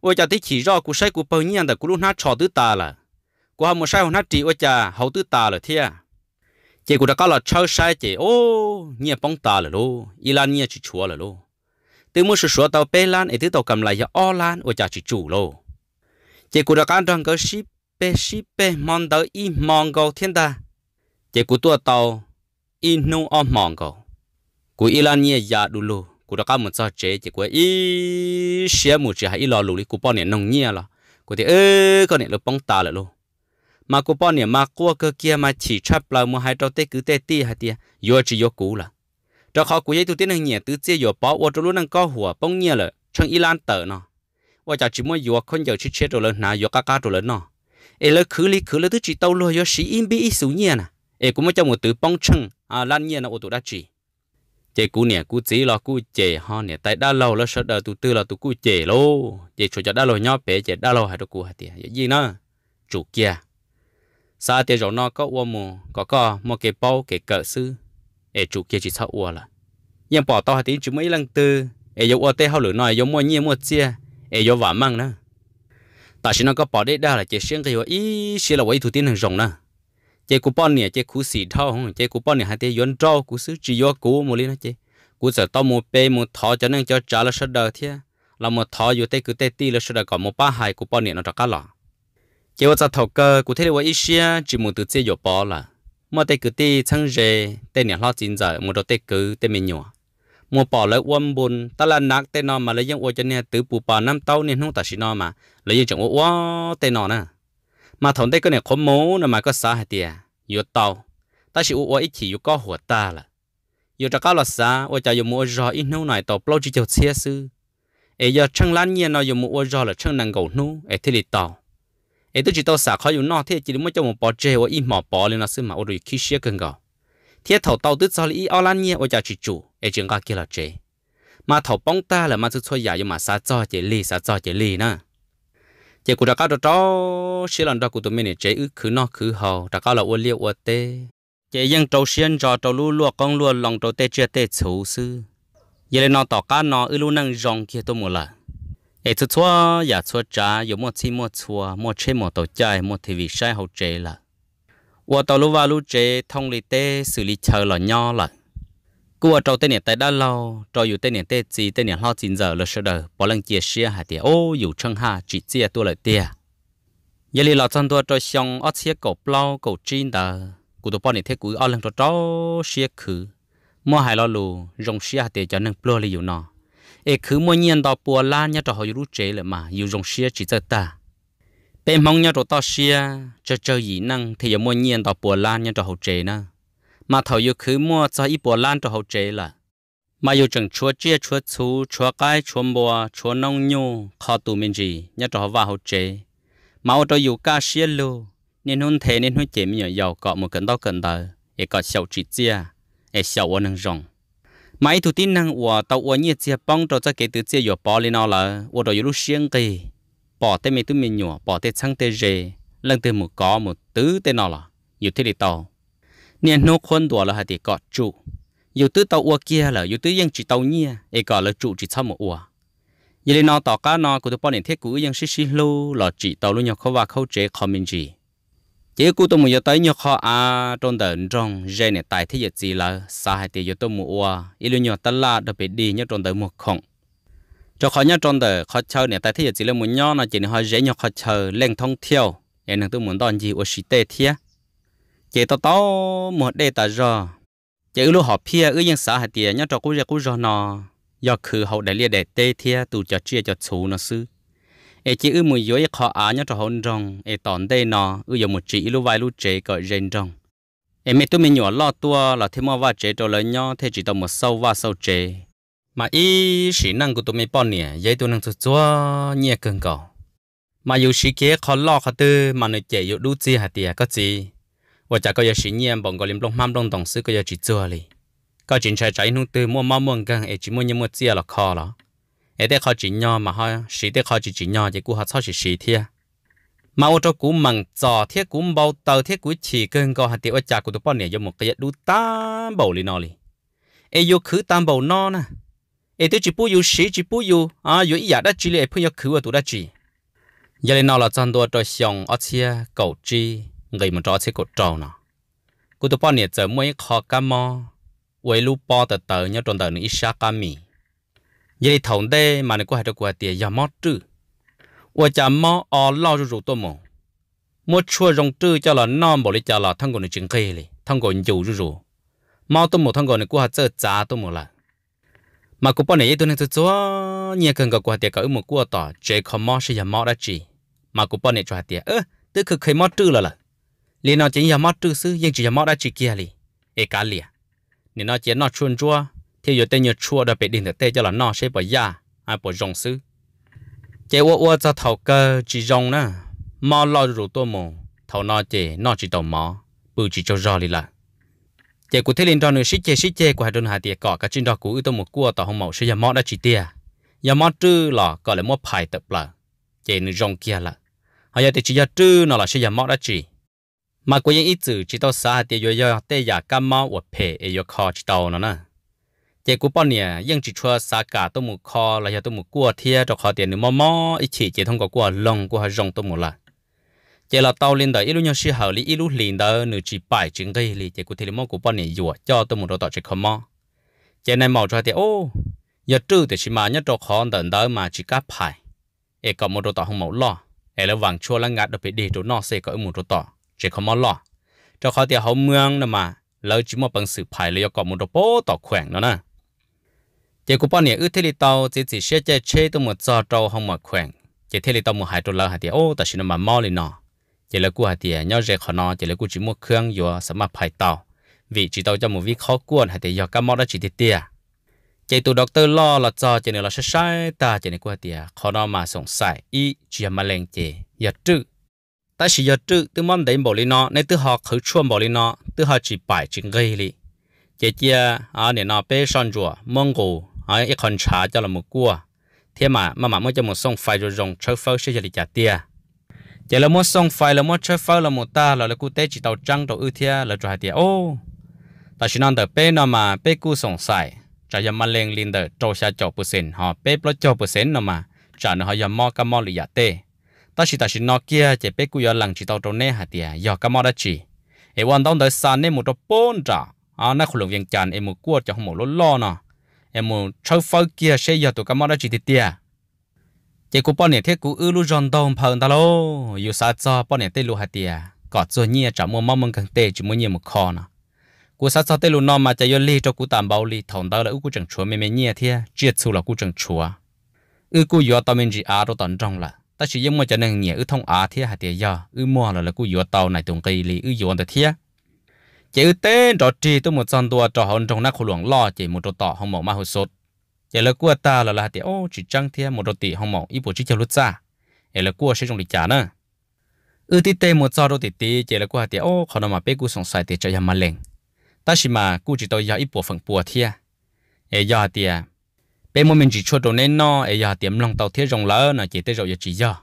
ôi cha thấy chỉ rõ cú say cú bao nhiêu là cú lúc nát trò tứ ta là cú hậu một say hậu nát chỉ ôi cha hậu tứ ta là thiệt chị cũng đã có là chơi sai chị ô nhẹ bóng ta là lô y chỉ chúa là lô từ mua sửa sửa tàu lan từ tàu cầm lại cho o lan ở chả chỉ chủ lô chị cũng đã có đoàn cái ship bê ship bê mong tàu y mong cầu thiên ta chị cũng tua tàu y nu o mong cầu của y giả dạ đủ lô cũng đã có một sao chế chị của y xé một chị hãy lo lù đi của bọn này nông nhẹ là ơ con này là bóng ta là lô mà cô bảo nè mà cô cơ kia mà chỉ chấp là mua hai trâu tê cứ tê tì hả tìa yo chỉ yo cú là cho khó cú ấy tụi tiên nhẹ tứ chia yo bảo, ô trâu luôn đang có hùa bông nhẹ là trong ilan tờ nó ô chả chỉ muốn yo con giờ chỉ chết rồi lớn nà yo cá cá rồi lớn nó ê e lơ khứ lý khứ lơ tứ chỉ tâu e lo yo sĩ im bi ít số nhẹ nè ê cũng mới cho một tứ bông chăng à lan nhẹ nó ô tụi đã chỉ chế cú nè cú chỉ lo cú chế ho nè tại đã lâu lo sợ đời tụi tư là tụi cú chế lô chế chủ cho đã lâu nhỏ bé chế đã lâu hai đứa cú hả tìa gì nữa chủ kia sa tiền rồi nó có ua mù có có một cái bao cái cỡ sư để chủ kia chỉ sau ua là nhưng bỏ tao thì chúng mấy lần tư ê yêu ua tê hao lửa nói yêu mua nhiều mua chia ê e yêu vả măng nữa ta chỉ nó có bỏ đấy đa là chỉ riêng cái yêu ý chỉ là quay thủ tiên hàng rồng nữa chỉ cú bọn nè chỉ cú xì thao không chỉ cú bọn nè hai tê yến trâu cú sứ chỉ yêu cú một liên chỉ cú giờ tao mua bê mua thò cho nên cho trả là sơ đời thiệt, là một thò yêu tê cứ tê ti là sơ đời còn một ba hai cú bọn nè nó trả cả lọ chỉ có thầu cơ cụ thể là ít xia chỉ muốn tự chế dọc bỏ là mà tê cứ tê chăng rề tê nhà lo chín giờ một đầu tê cứ tê mình nhỏ mua bỏ lỡ uâm bùn ta là nạc tê nọ mà lấy dân ô cho nên tứ bù bò năm tàu nên không ta xí nọ mà lấy dân chẳng ô ô tê nọ nè mà thằng tê cái này khó mồ, nó mà có xa hạt tìa yếu tàu ta chỉ ô ít chỉ có yếu ta là yếu cho cá là xa ô cho yếu mua rò ít nấu này tàu plau chỉ cho xe sư ấy giờ chăng lan nhiên nó yếu mua rò là chăng năng gầu nấu ấy thế lì tàu ấy chỉ tao xả khó dùng nọ thế chỉ muốn cho một bò chè và im mỏ bò lên nó xí mà ô rồi khi xé cần gò thế thầu tao tức sao lý ao lan nhẹ và chả chỉ ấy chuyện gà kia là mà thầu bóng ta là mà tôi thôi giả mà xa cho chè lì xa cho chè lì nè chè cụ đã cao cho cho xí lần đó cụ tụi mình chè khứ nọ khứ hầu đã cao là ô liêu ô tê chè dân trâu xiên trò trâu lú lúa con lúa lòng trâu tê chia tê xấu sư giờ nó tỏ cá nó ứ lú năng rong kia tôi mua lại hệ chúa chúa giả chúa trả yếu mua chi mua chúa mua chế mua tổ chạy mua thì vì sai hậu chế là và tàu lúc vào lúc chế thông lý tế xử lý chờ là nho là cú ở trâu tên này tại đã lâu trâu dù tên này tê gì tên này lo chín giờ là sợ đời bỏ lần chia xe hạt tiền ô dù chân hà chỉ chia tôi lại tiền giờ lì lọt chân tôi trâu xong ở xe cổ plau cổ chín tờ cú tôi bỏ này thế cú ở lần trâu trâu xe khứ mua hai lo lù rong xe hạt tiền cho nâng plau lì dù nọ. เอคือมื่อเย็นต่อปัวล้านเนี่ยจะหอยรู้เจเลยมาอยู่ตรงเชียจีเจตาเป็นมองเนี่ยจะต่อเชียจะเจอหยีนั่งที่ยังมื่อเย็นต่อปัวล้านเนี่ยจะหอยเจนะมาถอยอยู่คือมั่วจะอีปัวล้านจะหอยเจละมาอยู่จังชัวเจียชัวชูชัวไก่ชัวบัวชัวน้องยูคอตูมินจีเนี่ยจะหอยว่าหอยเจมาเอาตัวอยู่กาเชียลูเนี่ยนุ่นเทเนี่ยนุ่นเจมีเหยาะเกาะมือกันต่อกันเตอเอก็เสียวจีเจียเอเสียววันนึงรอง mấy thủ tin năng của tàu của nhiệt chia bong cho cho cái từ chia yếu bỏ lên nó là của đó yếu xiên kỳ bỏ tên mình tụi mình nhỏ bỏ tên sang tên rề lần từ một có một tứ tên nó là yếu thế thì tàu nên nô khuôn đùa là hạt thì có trụ yếu tứ tàu của kia là yếu chỉ tàu nhia ấy có là trụ chỉ sau một ua vậy nên nó tàu cá nó của tôi bỏ này thiết cũ ยัง xí xí lô là chỉ tàu luôn nhau khó và khâu chế comment gì chỉ cú tôi muốn tới nhiều khó à trong đời trong dây này tại thế giới gì là xã hội thì giờ tôi mua ít luôn nhau tất là đặc biệt đi nhớ trong đời một không cho khó nhớ trong đời khó chơi này tại thế giới gì là muốn nhau nó chỉ là họ dễ nhớ khó chơi lên thông thiêu em năng tôi muốn đón gì ở sĩ tê thiệt chỉ tao tao muốn để ta rồi chỉ lúc họ pia ư yên xã hội tỷ nhớ trong cú ra cú ra nó do khử hậu đại liệt để tê thiệt tụ cho chia cho chú nó sư ai chỉ ư mùi yếu khó á nhớ cho hôn rong ai tòn đây nọ ư yếu một chỉ lưu vai lưu chế gọi rèn rong ai mấy tôi mình nhỏ lo tua là thêm mau va chế cho lớn nhó thế chỉ tông một sâu va sâu chế mà ý sĩ năng của tôi mình bọn nè dễ tôi năng chút chúa nhẹ cơn cầu mà yếu sĩ kế khó lo khó tư mà nơi chế yếu đủ chi hạt tiệt có gì và chả có yếu sĩ nhiên bọn gọi liêm lông mam long đồng sư có yếu chỉ chúa li có chính trái trái nung tư mua mau mua gần ai chỉ mua như mua chia là khó rồi ai đây khó chỉ nhỏ mà họ sĩ đây khó chỉ chỉ nhỏ thì cũng học sao chỉ sĩ thiệt mà ô tô cũ mặn giò thiết cũ bao tàu thiết cũ chỉ cần có hạt tiêu chả của tụi bọn này cho một cái đu tam bầu lì nó lì ai yêu khứ tam bầu nó nè ai tôi chỉ bù yêu sĩ chỉ bù yêu à yêu ý đã chỉ là phải yêu khứ ở tụi đã chỉ giờ lên nọ là chân đua cho xong ở chia cầu chi người mình cho chia cầu trâu nó của tụi bọn này giờ mới khó cam mò với lúc bao tờ tờ nhớ trong tờ này ít xa cam mì vậy thằng đê mà nó có hai đứa của tiền giờ mót chứ và chả mò ở lo rồi rồi tôi mò chua rong chứ cho là non bỏ đi cho là thằng còn nó chừng kê này thằng còn nhiều rồi rồi mò tôi mò thằng còn nó của hạt chơi chả tôi mò là mà cũng bọn này tôi nên tôi chúa nhiều cần gặp của tiền cỡ một của tỏ chế không mò sẽ giờ mò đã chỉ mà cũng bọn này cho hạt tiền ơ tôi cứ khơi mót chứ là là liền nó chỉ giờ mót chứ sư nhưng chỉ giờ mót đã chỉ kia này ê cả liền nên nó chỉ nó chuyên chúa chỉ giờ tên nhớ chua đã bị điện tử tê cho là nó sẽ bỏ ra à bỏ rong xứ chế ô ô cho thầu cơ chỉ rong nữa mò lo rủ tôi mù thầu nó chế nó chỉ đầu mò bự chỉ cho rò đi là chế cụ thế liên đoàn nữa sĩ chế sĩ chế của hai đơn hai tiệt cọ cái chuyên đó của tôi một cua tàu hồng màu sẽ giờ mò đã chỉ tiệt giờ mò trư là gọi là mò phải tập là chế nữ rong kia là họ giờ thì chỉ giờ trư nó là sẽ giờ mò đã chỉ mà của những ít chữ chỉ tao xa thì giờ giờ tê giờ cam mò và phê ở giờ khó chỉ tàu nó nữa cái cú bọn nè yên chỉ cho xa cả tôi một kho là cho tôi một cua thia cho kho tiền nữa mò mò ít chỉ chỉ thông qua cua lồng cua rồng tôi một là chỉ là tàu lên đó ít lúc nhau sư hậu lý ít lúc lên đó nửa chỉ bài chứng gây lý chỉ cú thì mò cú bọn nè dùa cho tôi một đồ tọt chỉ không mò chỉ này mò cho thì ô giờ trừ thì chỉ mà nhất cho kho đợn đó mà chỉ cáp phải ê có một đồ tọt không mẫu lo ê là vàng chua lăng ngắt được bị đi chỗ nó sẽ có một đồ tọt chỉ không mò lo cho kho thì hậu mương nữa mà lỡ chỉ một bằng sự phải lấy có một đồ bố tọt khoảng nữa nè chỉ cũng bao nhiêu ước thế li chỉ chỉ sẽ chơi chơi tôi một trò trâu không mà quen chỉ thế li tàu một hai trâu lỡ hai tiền ô ta xin mà mau lên nọ chỉ là cú hai tiền nhau rẻ khó nọ chỉ là cú chỉ mua khương vừa sắm mà phải tàu vì chỉ tàu cho một vị khó cuốn hai tiền do cá mò đã chỉ tiền tiền chỉ tụ doctor lo là cho chỉ này là sai sai ta chỉ này cú hai tiền khó nọ mà sống sai ý chỉ mà lên chỉ giờ trước ta chỉ giờ trước tôi mong đến bỏ lên nọ nên tôi họ khử chuôn bỏ lên nọ tôi họ chỉ bài chỉ gây li chỉ chia à này nọ bé son rùa mong cổ hỏi ít con trả cho là một cua thế mà mà mà mới cho một sông phai rồi rồng chơi phơi sẽ chỉ trả tiền chỉ là một sông phai là một chơi phơi là một ta là là cụ tế chỉ tàu trăng tàu ưu thia là trả tiền ô ta chỉ nói tới bé nó mà bé cụ sòng sai trả giờ mà lên lên tới trâu xa chỗ bự sen họ bé bớt chỗ bự sen nó mà trả nó họ giờ mò cái mò lì giả dạ tê ta chỉ ta chỉ nói kia chỉ bé cụ giờ lằng chỉ tàu trâu nè hạt tiền giờ cá mò đã chỉ em quan tâm tới san nè một trâu bốn trả à ờ, nó khổ lùng viên chán em một cua cho không một lỗ lo nó em muốn trâu phơi kia sẽ giờ tụi cám đó chỉ tiệt tiệt chỉ cú bọn này thế cú ư lu giòn đông phần ta lô yêu sao cho bọn này tê lu hạt tiệt có cho nhiều trả mua mắm măng cần tê chỉ mua nhia một kho nè cú sao cho tê lu non mà chạy vô li cho cú tạm bao li thòng đó là cú chẳng chúa mẹ mẹ nhia thế chết xu là cú chẳng chúa ư cú yếu tao mình chỉ á đó tận trong là ta chỉ giống mua cho nên nhia ư thông á thế hạt tiệt giờ ư mua là là cú yếu tao này tung cây li ư yếu tao thế chữ tên trò trì tôi một trăm đua trò hòn trong nát khu luồng lo chỉ một trò tỏ hồng mỏ ma hồ sốt giờ là cua ta là là thì ô chỉ trăng thiên một trò tỷ hồng mỏ ít bộ chỉ cho lút ra giờ là cua sẽ trong lịch trả nữa ư tí tê một trò đôi tỷ tỷ giờ là cua thì ô khó nào mà bé cú sống sai thì cho nhà mà lệnh ta chỉ mà cú chỉ tôi giờ ít bộ phần bùa thiên giờ giờ thì à, bé một mình chỉ cho đồ nên nó giờ tiệm lòng tàu thiết rồng lỡ là chỉ tới rồi chỉ giờ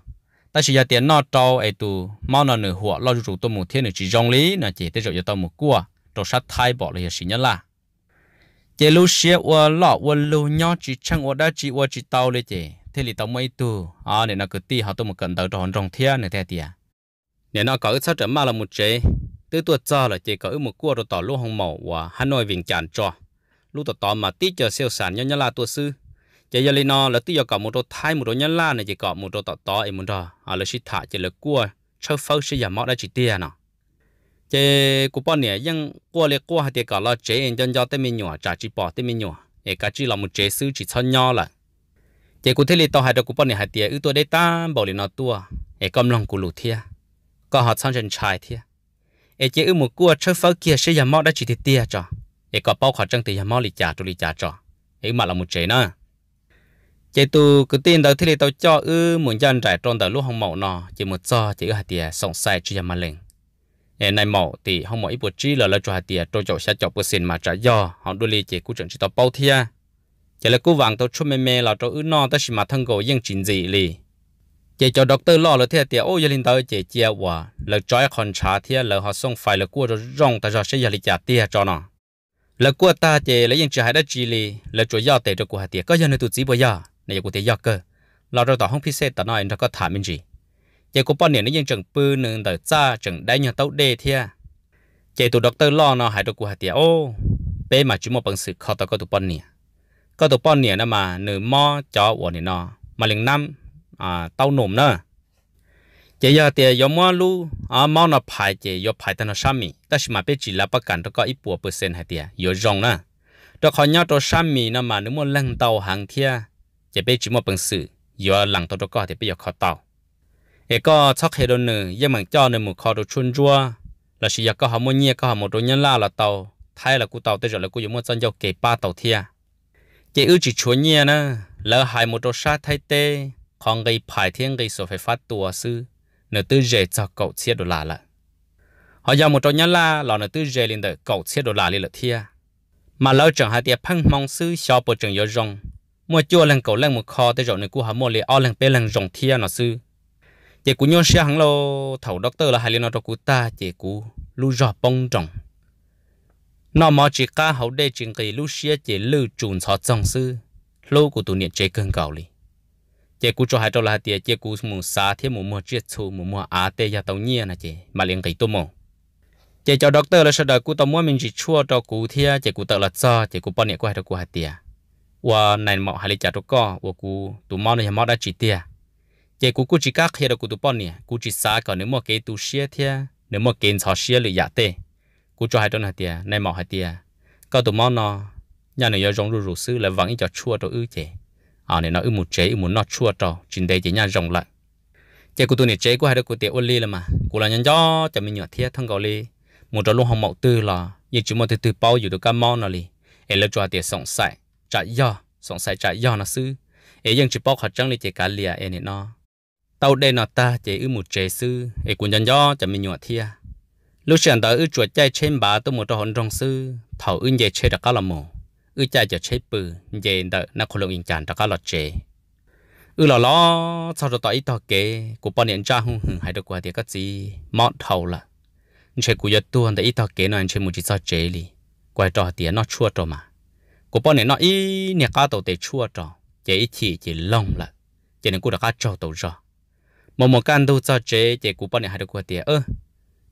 ta chỉ giờ tiền nó trâu ấy tu mau nó nửa hộ lo chủ tôi một thiên nửa chỉ rong lý nửa chỉ tới rồi giờ tôi một cua đồ sát thai bỏ lại chỉ nhất là chỉ lúc xưa qua lọ qua lưu nhau chỉ chăng qua đã chỉ qua chỉ tàu lấy chỉ thế thì tàu mấy tu à nên nó cứ ti họ tôi một cần tàu tròn tròn thiên nửa thế tiệt nên nó có ít sao trở mà là một chế tới tuổi cho là chỉ có một cua rồi tàu lúa hồng màu và hà nội viện tràn trò lúc tàu mà tí chờ siêu sản nhau nhau là tua sư chỉ giờ lên nó là tự do cả một đồ thái một đồ nhân la này chỉ có một đồ tọt tọt em một đồ à là chỉ thả chỉ là cua sau phơi sẽ giảm mỏ đã chỉ tiền nó chỉ cú bọn này nhưng cua lấy cua thì cả là chế em dân cho tới mình nhỏ trả chỉ bỏ tới mình nhỏ em cả chỉ là một chế sư chỉ cho nhau là chỉ cú thế là tao hai đồ cú bọn này hai tiền ưu tôi đây ta bảo lên nó tua em cầm lòng cú lù thia có họ sang chân trái thia em chỉ ưu một cua sau phơi kia sẽ giảm mỏ đã chỉ tiền cho em có bao khoản trăng tiền giảm mỏ lì trả tôi lì trả cho em mà là một chế nữa chị tu cứ tin đầu thì lấy tàu cho ư muốn dân trải tròn tàu lúc hồng mẫu nọ chỉ một cho chỉ hạt tiền sống sai chỉ mà lên ngày nay mẫu thì hồng mẫu ít bột chi là là cho hạt tiền trôi chỗ sẽ chọc bữa xin mà trả do họ đôi li chỉ cú trưởng chỉ tàu bao thia chỉ là cú vàng tàu chút mê mê là cho ư nọ ta chỉ mà thân cầu yên chín gì lì chị cho doctor lo là thế tiền ô gia đình tàu chị chia hòa là trói con trả thia là họ xong phải là cua rồi rong ta cho sẽ gia linh trả tiền cho nó là cua ta chị là yên chỉ hai đã chi lì là chỗ do tệ cho cua hạt tiền có dân nơi tụ chỉ bây giờ này cũng thấy giặc cơ lo rồi tỏ không tao nói nó có thả mình gì giờ cũng bao niệm nó ยัง chừng bư nương tờ cha chừng đáy nhà tàu đê thia giờ tụ doctor lo nó hại được của hạt tiệt ô bé mà chúng một bằng sự khó tao có tụ bao niệm có tụ bao niệm nó mà nửa mò cho uổng nó mà liền năm à tàu nữa chỉ giờ thì giờ mua lu à mua nó phải chỉ giờ phải thì nó mi, ta chỉ mà biết chỉ là bắt cảnh nó có ít bùa phần hay thì giờ rong nè, đó khó nhớ đó sắm mi nó mà nếu mua lăng tàu hàng thia จะไปจุดมอปังสื่อยอหลังตัวก็จะไปยอคอต่อเอก็ชักเฮดอนเนอยังเหมือนเจ้าในหมู่คอตัวชุนจัวแล้วชียก็หามเงียก็หามตัวยันล่าละเตาไทยละกูเตาแต่จอละกูอยู่มั่วจันยอเก็บป้าเตาเทียเจ้าอือจิชวนเงียนะแล้วหายมตัวชาไทยเตของไงผายเที่ยงไงโซไฟฟ้าตัวซื้อเนื้อตื้อเจจะเก่าเชียดอลลาละ họ giờ một trong nhá la lò nửa tư dê lên đời cậu xe đồ là lên lợt thia mà lâu chẳng hai tiệp phăng mong sư cho bộ trưởng yếu rong mua chua lăng cầu lăng một kho tới rồi này cú hà mua lì o lần pe lần rồng thia nó sư chị cú nhon xe hàng lô thầu doctor là hai liên nó cho cú ta chị cú lu rọ bông rồng nó mò chỉ ca hậu đây chuyện kỳ lu xe chị lư chùn sọ trong sư lô của tụ niệm chế cơn cầu lì chị cú cho hai trâu là tiệt chị cú mù xa thế mù mua chiết chu mù mua á tê ya tàu nhia nè chị mà liên kỳ tu mồ chị cho doctor là sao đời cú tao mua mình chỉ chua cho cú thia chị cú tự là cho chị cú bao niệm của hai trâu của hai tiệt và này mọ hay trả được co và cụ tụ mọ này mọ đã chỉ tiền chỉ cụ cụ chỉ các khi đó cụ tụ bón nè cụ chỉ xa còn nếu mà cái tụ xe thì nếu mà kiến họ xe lựa giả tệ cụ cho hai đứa hải tiền này mọ hải tiền có tụ mỏ nó nhà này giống rủ rủ sư là vẫn ít cho chua cho ư chế à này nó ư một chế ư một nó chua cho chính đây chỉ nhà rong lại chỉ cụ tụ này chế của hai đứa cụ tiền ôn ly là mà cụ là nhân do cho mình nhỏ thiệt thằng gạo ly một trò luôn hồng mậu tư là như chúng mà từ từ bao nhiêu được cái món nào li, em lựa chọn tiền sống sạch จ่ายยอสงสัยจ่ายยอนะซื้อเอยังจิบอกหัดจังเลยเจกาเลียเอเนี่ยนอเต้าเดนอตาเจอือหมูเจซื้อเอกุญยันยอจะมีหนวดเทียลูกเสียนตาอือจวดใจเช่นบาตัวหมดหอนรองซื้อเถาอือเยเชตะกาละโมอือใจจะใช้ปืนเยนเดนักคนลงอิงจานตะกาละเจอือหล่อล้อชาวต่ออีต่อเกกูปอนเนียนจ้าหุ่งหึงหายดกว่าเดียก็จีมอดเถาละเชกูยตัวแต่อีต่อเกนอนเชมูจิซอเจลีกวยต่อเตียนอชั่วตัวมา của bọn này nó ý nhà cá tàu để chua cho, chỉ chỉ chỉ lông là chỉ này cú đã cá trâu tàu cho. một một căn đâu cho chế chỉ của bọn này hai đứa của tiệt ơ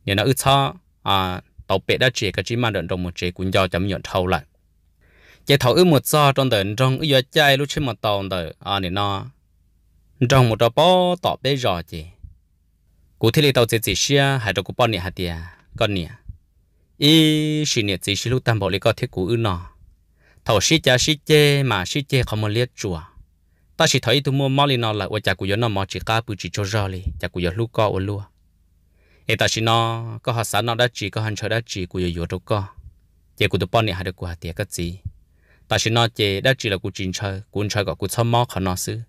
nhà nó ư cho à tàu bể đã chỉ cái chỉ mang được đồng một chế cũng do chấm nhọn thâu lại chỉ thầu ư một do trong đời trong ư giờ chạy lúc trên à, một tàu đợt à này nó trong một đó bỏ tàu bể rồi chỉ cụ thể là tàu chỉ chỉ xia hai đứa của bọn này hai tiệt con nè ý xin nè chỉ xin lúc tam bảo lý có thiết cụ ư thầu sĩ cha sĩ chê mà sĩ chê không muốn liệt chùa ta chỉ thấy tôi mua mỏ li nó là ôi cha của nó mỏ chỉ cá bự chỉ cho ra li cha của lu co ô lúa ê ta chỉ nó có họ sẵn nó đã chỉ có hắn chơi đã chỉ của yo đâu co chê của tôi bọn này hai đứa của hạt cái gì ta chỉ nó chê đã chỉ là của chính chơi của chơi gọi của sao mỏ khó nó xứ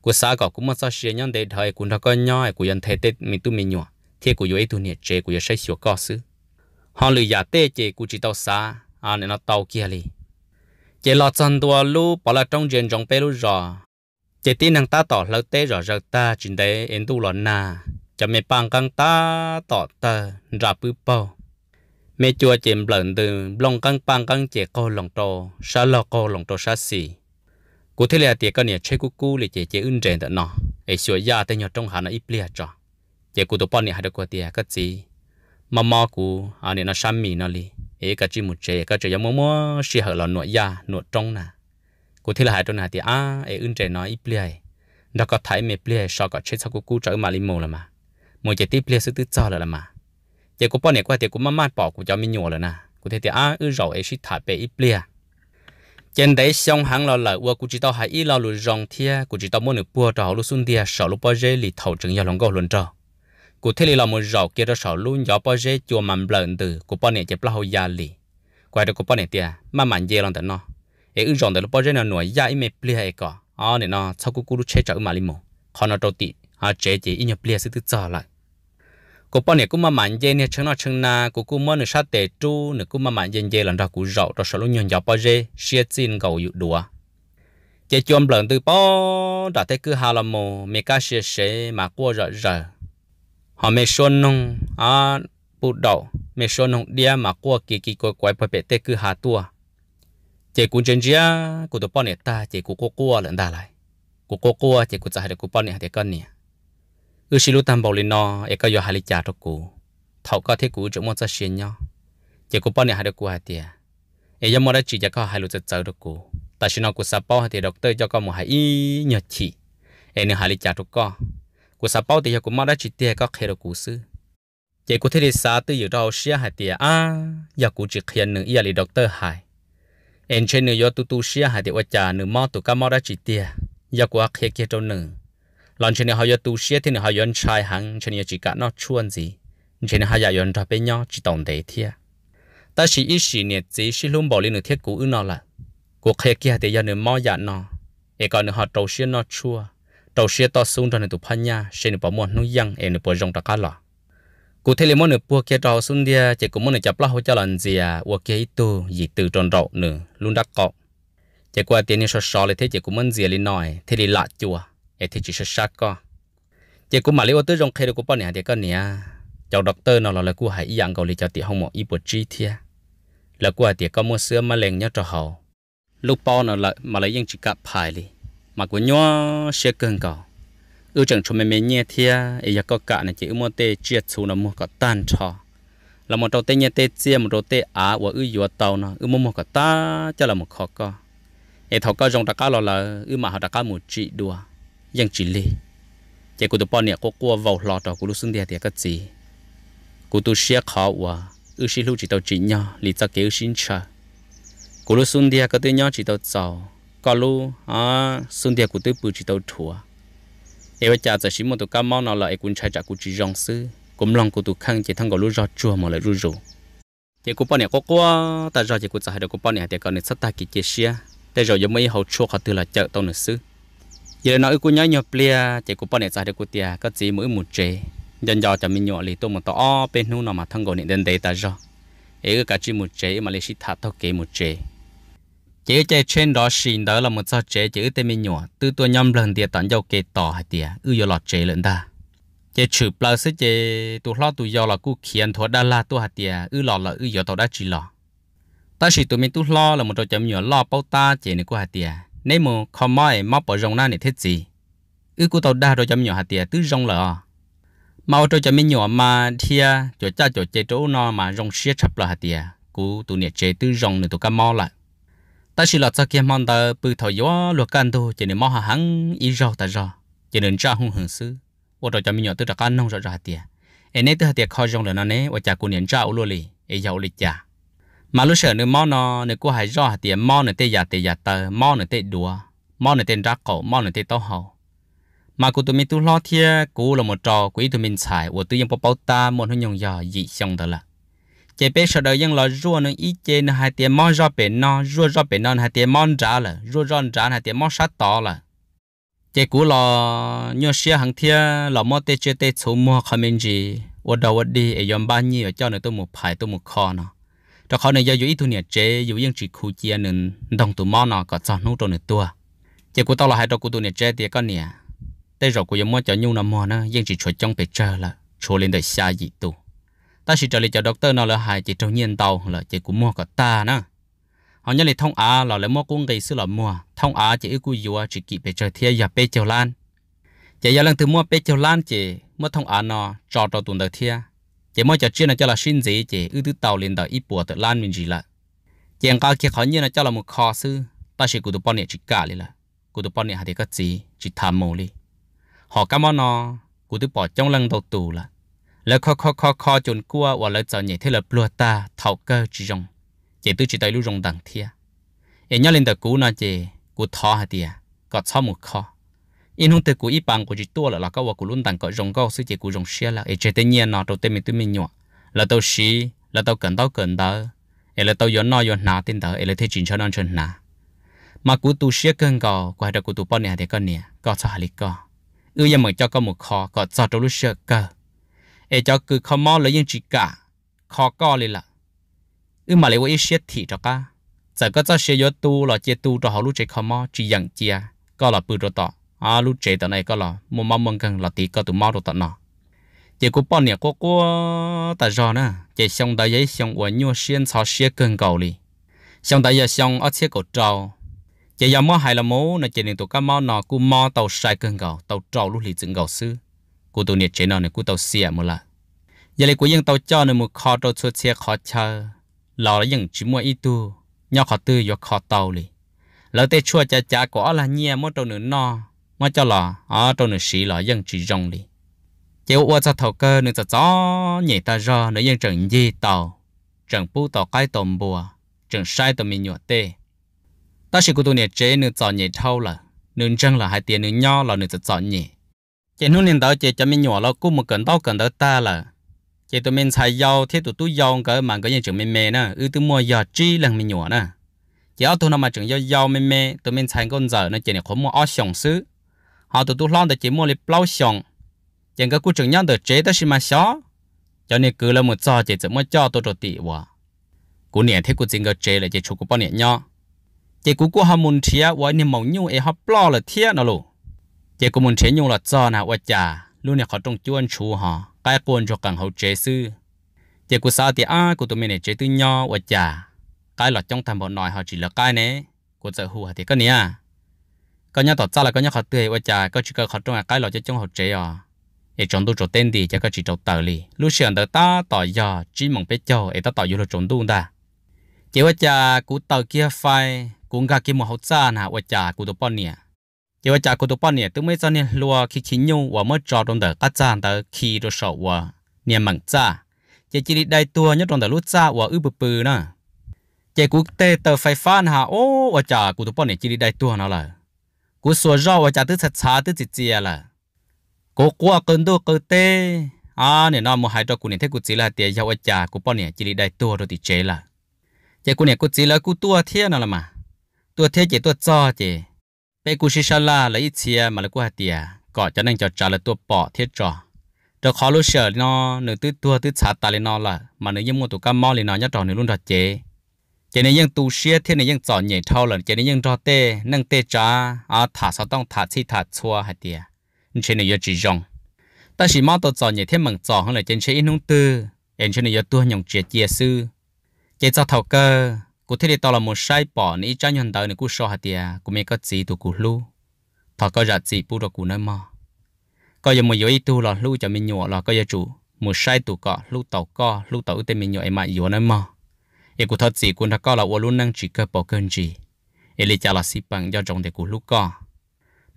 của xã gọi của mất sao xia nhân để thời của nó có nhoi của dân thế tết mình tu mình nhọ thế của yo ấy tu nhiệt chê của yo sẽ xíu co xứ họ lười giả tê chê của chỉ tàu xã à nên nó tàu kia li chỉ lọt chân tua lu bỏ lại trong diện trong bê lu rõ chỉ tin nàng ta tỏ lâu tê rõ rỡ ta chính đấy em tu lọt na cho mẹ bằng căng ta tỏ tờ ra bư bao mẹ chùa chìm lần từ lòng căng bằng căng chỉ cô lòng trồ sa lò cô lòng trồ sa xì cụ thế là tiệc con nhà chơi cú cú để chỉ chỉ ưng rèn tận nọ ấy sửa ya tây nhọt trong hà nội ít lia trò chỉ cụ tụ bọn nhà hai đứa cô tiệc cái gì mà mò cụ à nè nó xăm mì nó li ý cả chỉ một chế cả chế giống mò xì hở là nội ya nội trong nè cụ thấy là hai trong e này thì à ấy ưng chế nói ít plei đó có thấy mẹ plei sao có chết sau cụ cú trở mà limo là mà mỗi chế tiếp plei sự tự cho là mà chế cụ bỏ này qua thì cụ cô mama bỏ cụ cho mình nhổ là nè cụ thấy thì à ư rồi ấy xí thả bé ít plei trên đấy xong hàng lo lại qua cụ chỉ tao hai ít lo lùi rong thia cụ chỉ tao muốn được bua họ lúc xuân dia sợ lúc bao giờ lì thầu trứng nhà lòng gò luôn trò cụ thể là một rào kia đó sầu luôn gió bao dễ chua mầm lợn từ của bao này chép là hồi già lì quay được của bao này tia mà mặn dê lòng tận nó ấy ư rồng từ bao dễ nào nuôi già im bia hay cỏ à này nó sau cú cú chế chở mà limo họ nó trâu tị à chế chỉ in nhập bia sẽ tự trở lại của bao này cũng mà mặn dê nè chừng nào chừng nào của cú mới nửa sát tệ chu nửa cũng mà mặn dê dê lần đó cú rào đó sầu luôn nhon gió bao dễ xia xin gầu dụ đùa chế chôm lợn từ bao đã thấy cứ hà làm mồ mẹ cá xia xia mà qua rợ rợ họ mê xuân nông à bút đầu mê xuân nông dia mà qua kỳ kỳ quái quái phải bể cứ hà tua chế cũng chân chia cũng tụi bọn này ta chế cũng cố cố lần ta lại cũng cố cố chỉ cũng giải được cũng bọn này thì con nè ư xí lú tam bảo linh nó ấy có do hai lý trả cho cụ thầu có thế cụ chỗ muốn ra xuyên nhau chế cũng bọn này hai được cụ hai tiền ấy giờ mua đã chỉ cho có hai lũ chết chờ được cụ ta xin ông cũng sắp bỏ thì doctor cho con mua hai ý nhật chỉ ấy nên hai lý trả cho con của sa bao thì của mà đã chỉ tiền các khéo cố sư chỉ của thế thì sa tự đâu xia hai tiền à giờ của chỉ khéo nữa giờ là doctor hai em trên nữa do tu tu xia hai tiền cha nữa mà tụ các mà đã chỉ tiền giờ của khéo kia đâu nữa lần trên này họ tu xia thì nữa họ yon trai hàng trên này chỉ cả nó chuan gì trên này họ giờ yon ra chỉ tổng đề thiệt ta chỉ ít xí nhiệt chỉ luôn bỏ lên nữa thiết cũ ư nó là cuộc khéo kia thì giờ nữa mau giờ nó เอกอนหอตโตเชียนนอชัว tàu xe to xuống cho này tụ phan nha xe nửa bỏ mòn nung yang em nửa bỏ rong ra cá lọ cụ thể là mỗi nửa bua kia tàu xuống dia chỉ có mỗi nửa chập lao hỗ trợ lần gì à ua kia ít tu gì từ tròn rậu nửa luôn đắc cọ chỉ qua tiền này sờ sờ lại thế chỉ có muốn gì lên nồi, thế thì lạ chùa em thế chỉ sờ sát co chỉ có mà lấy ô tô rong khay được của bọn này thì con nè cháu doctor nào là là cụ hãy yang cầu lấy cháu tiệt hông một ít bột chi thia là cụ tiệt có mua sữa mà lèn nhau, cho hậu lúc bao nào là mà lấy yang chỉ cặp phải đi mà của nhau sẽ cần cả ưu chẳng cho mình mình nhẹ thia ấy giờ có cả này chỉ mua tê chia số nó mua có tan cho là một đầu tê nhẹ tê chia một đầu tê á và ưu vừa tàu nó ưu mua một cả ta cho là một khó co ấy thầu có dòng đặc cá lò là ưu mà họ đặc cá một trị đùa dân chỉ lì chỉ cụ tụi bọn nè có qua vào lò đó cụ lúc xưng địa thì cái gì cụ tụi xe khó và ưu xí lúc chỉ tàu chỉ nhau lì cho kiểu xin chờ cụ lúc xưng địa cái tụi nhau chỉ tàu giàu có e lu à xuân tiệc của tôi bự chỉ đầu chùa em bây giờ giờ chỉ muốn tụi cá mau nào lại cũng chạy chạy của chỉ rong sư cũng lòng của tụi khăn chỉ thằng có lu rót chùa mà lại ru rù chỉ của bọn này có qua ta rọ chỉ của chạy được của bọn này thì còn nữa sát ta kỹ chế xia để rồi giống mấy hậu chùa họ từ là chợ tàu nữa sư giờ nói của nhớ nhớ plea chỉ của bọn này chạy được của tiệt có gì mỗi một chế dần dò cho mình nhỏ lì tôi một tỏ bên nu nào mà thằng gọi nên đến đây ta rọ ấy e cái chỉ một chế e mà lấy xịt thả tao kế một chế chế chế trên đó xin đó là một sao chế chữ tên mình nhỏ từ tôi nhầm lần tiền tận dầu kê tỏ hay tiền ư giờ lọt chế lần ta chế chữ bao sẽ chế tụ lo tụ giờ là cú khiến thua đa la tụ hay tiền ư lọt là ư giờ tàu đã chỉ lọ ta chỉ tụi mình tụ lo là một trò chấm nhỏ lo bao ta chế này cú hay tiền nếu mà không mai móc bỏ rong na này thế gì ư cú tàu đa trò chấm nhỏ hay tiền tứ rong lọ mau trò chấm mình nhỏ mà thia chỗ cha chỗ chế chỗ nó mà rong xiết chập lọ hay tiền cú tụ nhiệt chế tứ rong này tụ cam mau lại ta chỉ là cho kia mong ta bự thổi gió luật can tu chỉ nên mong hà hắn ý rau ta rau chỉ nên ra hùng hưởng sư ô đồ cho mình nhỏ tức là can nông rõ ra tiền em nấy tức là tiền coi rong là nó nấy ô cha cô niệm ra ô lô lì ấy giàu lì cha mà lúc sợ nữa mong nó nữa cô hay rau tiền mong nữa tê giả tê giả tờ mong nữa tê đùa mong nữa tê ra cổ mong nữa tê tao hậu mà cô tụi mình tu lo thiê cô là một trò quý tụi mình xài ô tụi mình bảo bảo ta muốn hôn nhung giờ dị xong đó là chế bé sợ đời dân lo rùa nó ít chế nó hai tiền món rau bể non rùa rau bể non hai tiền món rã là rùa rau rã hai tiền món sát to là chế cú lo nhớ xe hàng thia lo mót tê chế tê số mua không nên gì ở đầu ở đi ở yom ban nhi ở cho nó tôi một phải tôi một kho nó cho kho này do ít thu nhiệt chế dù dân chỉ khu chia nên đồng tụ món nó có cho nút cho nữa tua chế cú tao là hai cho cú tụ nhiệt chế thì con nè tê rồi cú yom mót cho nhung nó mò nó dân chỉ chuột trong bể chơi là chuột lên đời xa gì tụ ta chỉ trở lại cho doctor nó là hai chỉ trong nhiên tàu là chỉ cũng mua cả ta nè họ nhớ lại thông á là lấy mua cũng gây sự là mua thông á chỉ yêu cúi vừa chỉ kịp về trời thiên và bê chiều lan chỉ giờ lần thứ mua bê chiều lan chỉ mua thông á nó cho trò tuần đầu thiên chỉ mua cho chuyên là cho là xin gì chỉ ưu tư tàu liền đợi ít bùa tự lan mình gì là chỉ anh cao kia khó như là cho là một kho sư ta chỉ cụ tụ bọn này chỉ cả đi là cụ tụ bọn này hay thì có gì chỉ tham mồ đi họ cảm ơn nó cụ tụ bỏ trong lần đầu tù là lỡ khó khó khó khó chôn cua và lỡ chọn nhảy thế là lùa ta thảo cơ chỉ rồng chỉ tôi chỉ tay lũ rồng đằng thia em nhớ lên tờ cũ nó chỉ cú thọ hả tiệt có cho một kho em không tờ cũ ít bằng của chỉ tua là là có và cũ luôn đằng có rồng có sự chỉ cũ rồng xe là em chỉ tự nhiên nó đầu tiên mình tôi mình nhọ là tao xí là tao cần tao cần đó em là tao yến nó yến nà tin đó em là thế chính cho nó chân nà mà cú tu xe cơn gò qua đó cú tu bao nè thì con nè có cho hả lý có ư em mới cho có một kho có cho đầu lúc xe cơ ai cho cứ khó mò lấy những chỉ cả khó co lên là ư mà lấy với xe thì cho cả giờ có cho xe yếu tu là chế tu cho họ chế khó mò chỉ dặn chia có là bự cho à lúc chế tọ này có là mua mong mong cần là tí có tụ mò đồ tọ chế cô bọn nè cô cô ta rõ nè chế xong đại giấy xong uống nhua xiên xào xe cần cầu li xong đại giấy xong ở xe cầu trâu chế giờ mò hay là mố nè chế nên tụ cá mò nọ cú mò tàu sai cần cầu tàu trâu lúc lì dựng cầu xưa กูตัวเนี่ยเจนอนเนี่ยกูตัวเสียหมดละยาเลยกูยังตัวจ้อเนี่ยมึงคอตัวชัวเสียคอเชอเราแล้วยังจิ้มว่าอีตูย่อคอตื้อยอคอเตาเลยแล้วแต่ชั่วจะจ้าก็อะไรเงียมดตัวหนึ่งนอมดจ้อหล่ออ๋อตัวหนึ่งสีหล่อยังจีจงเลยเจ้าอ้วนจะเท่าเกินหนึ่งจะจ้อใหญ่ตาจอเนี่ยยังจังยี่เตาจังปูต่อใกล้ตมบัวจังใช้ตัวมีหยวดเต้但是กูตัวเนี่ยเจเนี่ยจอใหญ่เท่าละหนึ่งจังละให้เตียนหนึ่งย่อละหนึ่งจะจอใหญ่ chị nu nên đó chị cho mình nhỏ lo cũng một cần tao cần đó ta là chị tụi mình xài dầu thì tụi tôi dầu cái mà cái gì chuyện mình mê nè ư tôi mua giờ chi lần mình nhỏ nè chị ở thôn nào mà chuyện dầu dầu mình mê tụi mình xài con giờ nên chị này không mua ở sòng xứ họ tụi tôi lo được chị mua lấy bao sòng chị cái cuộc chuyện nhau được chế tới mà xó cho nên cứ là một trò chị chỉ mua cho tôi rồi tỷ quá cú nè thế cú chính cái chế là chị chụp cú bao nè nhau chị cú cú ham muốn thiệt và nên mong nhung ấy họ bao là thiệt nào luôn chỉ có muốn chế là do nào vậy chả lúc này họ trong chuôn chú họ cái quân cho cần hậu chế sư chỉ có sao thì ai của tụi mình chế tư nho vậy chả cái là trong thầm bọn nói họ chỉ là cái nè của sợ hùa thì có nè có nhà tọt ra là có nhà họ tươi vậy chả có chỉ cần họ trong cái là cho trong hậu chế à để chọn tu chỗ tên đi cho các chỉ chỗ tờ li lúc xưa đợt ta tỏ giờ chỉ mong biết cho ta tỏ vô là chọn tu ta chỉ vậy chả cú kia phai cũng gà kia một hậu xa nà vậy chả cú tụi bọn nè chỉ ว่าจากกูตัวป้อนเนี่ยตัวไม่จะเนี่ยรัวขี้ขี้ยูว่าเมื่อจอตรงเดอกัจจานเดอขี้ตัวสอว่าเนี่ยมังจ้าจะจีได้ตัวเนี่ยตรงเดอรู้จ้าว่าอื้อปืปืนะเจกูเตะเตอไฟฟ้าหาโอ้ว่าจากกูตัวป้อนเนี่ยจีได้ตัวนั่นแหละกูสวนรอว่าจากตื้อช้าตื้อจิตเจียละกูกลัวเกินตัวเกินเตะอ่าเนี่ยน้องมหายตัวกูเนี่ยเทกูจีละเตียยาวจากกูป้อนเนี่ยจีได้ตัวตัวติเจละเจกูเนี่ยกูจีละกูตัวเทียนั่นละมาตัวเทียเจตัวจ้อเจ bây cú sĩ la lấy ít chia mà lấy cú hạt tiền có cho nên cho trả lời tua bỏ thiết trò trò khó lúc sợ nó nửa tứ tua tứ xả ta lên nó là mà nửa nhưng mua tụ cam mò lên nó nhát trò nửa luôn trò chế chế này nhưng tu sĩ thế này nhưng chọn nhảy thâu là chế này nhưng trò tê nâng tê trả à thả sao tông thả chi thả chua hạt tiền chế này giờ chỉ rong ta chỉ mong tao chọn nhảy thêm mừng chọn hơn là trên chế in hung tư em chế này giờ tua nhộng chia chia sư chế cho thầu cơ กูที่ได้ตลอดมุชัยปอนี่จ้ายันเตอร์นี่กูชอบเตียกูไม่ก็จีตัวกูลู่ทอก็จะจีปูตัวกูนั่นมอก็ยังมวยอีตัวหลอลู่จะมีหนัวหลอก็ยังจู่มุชัยตัวก็ลู่เต่าก็ลู่เต่าอุตมีหนัวไอมาอยู่นั่นมอเอกูทอจีกูทอก็เราอวลุ่นนั่งจีก็ปอเกินจีเอลิจ่าหลอสิปังยอดจงเด็กกูลู่ก็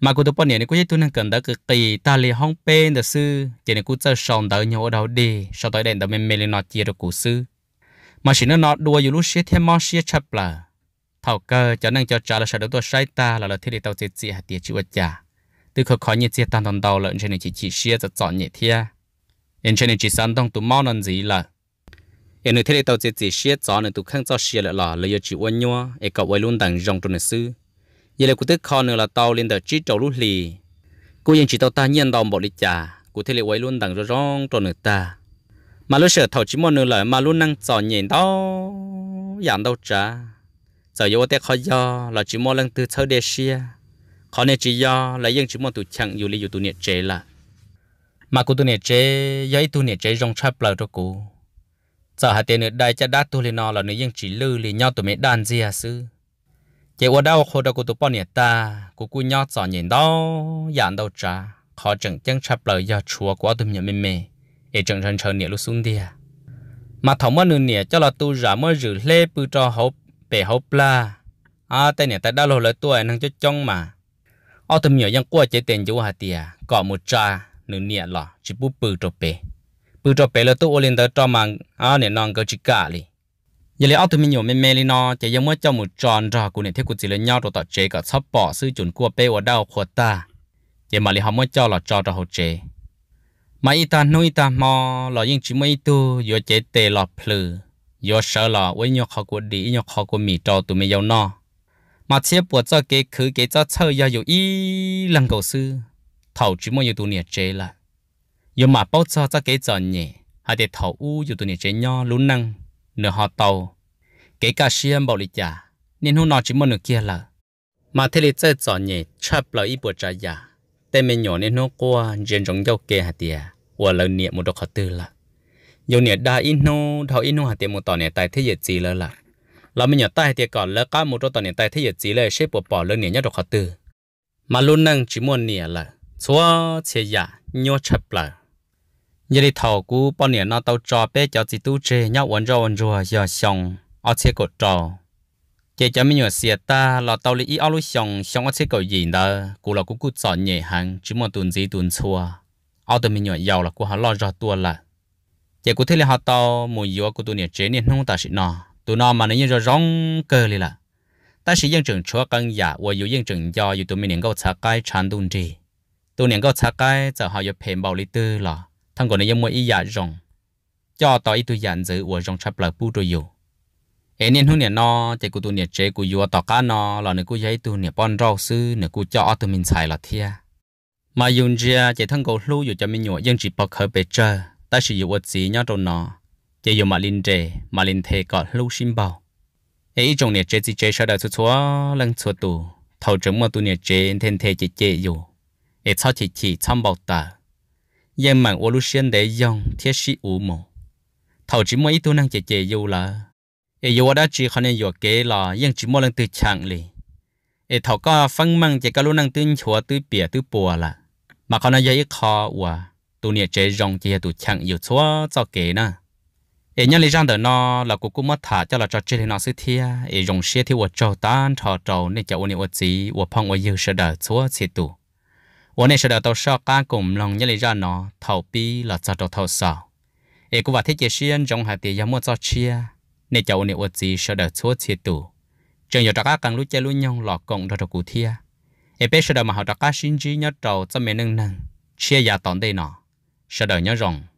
มากูตัวปนเนี่ยนี่กูจะตัวนั่งเกินเด็กกีตาลีห้องเป็นเด็กซื้อเจนี่กูจะส่งเด็กหนัวเด็กดีส่งเด็กเด็กเด็กเมลินอจีเด็กกูซื้อ mà chỉ nó nọ đùa dù lúc xếp thêm mò xếp chấp là thảo cơ cho nên cho trả là sợ đối tôi sai ta là là thiết để tao chết chị hạt tiền chịu ở trả từ khó khó như chia tan toàn đầu lợn trên này chỉ chỉ xếp cho chọn nhẹ thia em trên này chỉ sáng tông tụi mò nên gì là em nơi thế để tao chết chị xếp chọn nên tụi khăng cho xếp là là lấy chịu ôn nhua em cậu ấy luôn đằng rong trong này sư giờ là cụ tức khó nữa là tao lên tờ chỉ trầu lúc lì cô yên chỉ tao ta nhiên đau một lít trà cụ thế là ấy luôn đằng rong trong này ta mà lúc sửa thầu chỉ một nửa lời mà lúc năng trò nhìn đó dạng đâu trả giờ yếu tế khó do là chỉ một lần từ sau đề xia khó nên chỉ do là dân chỉ một tụ chẳng dù lý dù tụ nhiệt chế là mà cụ tụ nhiệt chế giấy tụ nhiệt chế rong chắp lời cho cụ giờ hạt tiền nữa đây cha đã tụ lên nó là nữ dân chỉ lư lì nhau tụ mấy đàn gì à sư chỉ qua đâu khổ đâu cụ tụ bọn nhiệt ta cụ cụ nhau trò nhìn đó dạng đâu trả khó chẳng chẳng chắp lời do chùa của tụ nhiệt mê mê để chẳng chẳng chờ nè lúc xuống đi à? mà thằng mơ nửa nè cho là tu giả mơ rửa lê bự cho hậu bể hậu la à tại nè tại đã lâu lời tuổi năng cho chông mà ở tầm nhiều dân qua chế tiền chú hà tiề có một trà nửa nè lọ chỉ bút bự cho bể bự cho bể là tu ô lên tới cho mà à nè non cái chỉ cả đi giờ lấy ở tầm nhiều mê mê đi nó chỉ giống mơ cho một tròn trò của nè thế của chỉ lên nhau rồi tạo chế cả sắp bỏ sư chuẩn cua bể ở đâu khuất ta giờ mà lấy họ mơ cho là cho cho hậu chế mà ít ta nuôi ta mò lò những chỉ mấy tu yo chế tề lò plư yo sợ lò với nhau khó của đi nhau khó của mì trò tụi mày giàu no mà chế bộ cho cái khứ cái cho chơi yo yo y lần cầu sư thầu chỉ mấy tụi nhiệt chế là yo mà bao cho cho cái trận nhỉ hai để thầu u yo tụi nhiệt chế nhau lún năng nửa họ tàu cái cá xiêm bảo lý giả nên hôm nọ chỉ mấy nửa kia là mà thế là chơi trận nhỉ chấp lại ít bữa trả giả แต่เม nhỏ เนี่ยนกัวเจนจงเจ้าเกหัดเดียว่าเราเนี่ยมุดขอตื่นละยเนี่ยได้อินโนเท่าอินโนหัดเดียมุดต่อเนี่ยตายที่เหยียดจีแล้วล่ะเราไม่หยอดใต้เดียก่อนแล้วก้ามุดต่อเนี่ยตายที่เหยียดจีเลยใช่ปวดปอดแล้วเนี่ยยอดขอตื่นมาลุ้นนั่งจิมวนเนี่ยล่ะชัวเชียยอชับล่ะยดิทอกูปอนเนี่ยนอเตาจอเป้เจ้าจิตู้เจยอดวันจอวันจัวยอดชงเอาเชียกดจอ chị cho mình nhớ xe ta là tàu lý ý áo lối xong xong ở xe cầu gì đó cô là cụ cụ chọn nhẹ hàng chỉ muốn tuân gì tuân xua áo tụi mình nhớ giàu là cô họ lo cho tôi là chị cô thấy là họ tàu mùi yếu cô tụi nhẹ chế nên không ta sĩ nọ tụi nọ mà nó như rồi rong cơ li là ta sĩ dân trường chúa căng giả và yếu dân trường do yếu tụi mình những câu trả cái chán tuần gì tụi những câu trả cái giờ họ yếu phèn bảo lý tư là thằng còn này yếu mua ý giả rong cho tàu ý tụi dàn giữ và rong chắp lại bu rồi yếu เอ็นเนี่ยหุ่นเนี่ยนอเจกูตัวเนี่ยเจกูยัวต่อก้านอหล่อเนี่ยกูย้ายตัวเนี่ยป้อนรอซื้อเนี่ยกูจ่อตัวมินใส่หล่อเทียมายุนเจียเจทั้งกูลู่อยู่จะมีหนวดยังจีบปอกเคยไปเจอแต่สิอยู่วัดสีเนาะตรงนอเจอยู่มาลินเจมาลินเทก็ลู่ชิมเบาเอ้ยจงเนี่ยเจจีเจชาดาชัวชัวลังชัวตัวเท่าจังมัวตัวเนี่ยเจเทนเทเจเจอยู่เอ้ยชอบจีจีช่ำเบาตายังมันวัวลู่เชียนเดยองเทียสิอูโมเท่าจีมัวอีตัวนั่งเจเจอยู่ละ ấy yêu đã chỉ khăn yêu kế là nhưng chỉ mua lần từ chẳng lì ấy thầu có phân măng chỉ có lúc năng tin chúa tư bìa tư bùa là mà khăn yêu ít khó quá tụ nhiệt chế rong chỉ tụ chẳng yêu chúa cho kế nè ấy nhân lý rằng đó là cô cũng mất thả cho là cho chơi nó sự thia ấy rong xe thì vượt trâu tan trò trâu nên cho ôn yêu gì vượt phong vượt yêu sợ đời chúa chỉ tụ ôn này sợ đời tàu sao cá cùng lòng nhân lý nó thầu pi là cho tàu thầu sao ấy cũng và thế chế xuyên trong hạt tiền yếm mua cho chia nè cháu nè uất gì sợ đỡ chúa chia tủ trường giờ các càng lúc chơi lúc nhong lọ cộng đồ đồ cụ thia em bé sợ đỡ mà họ các sinh chi nhớ trầu cho mẹ nâng nâng chia già tòn đây nọ sợ đỡ nhớ rồng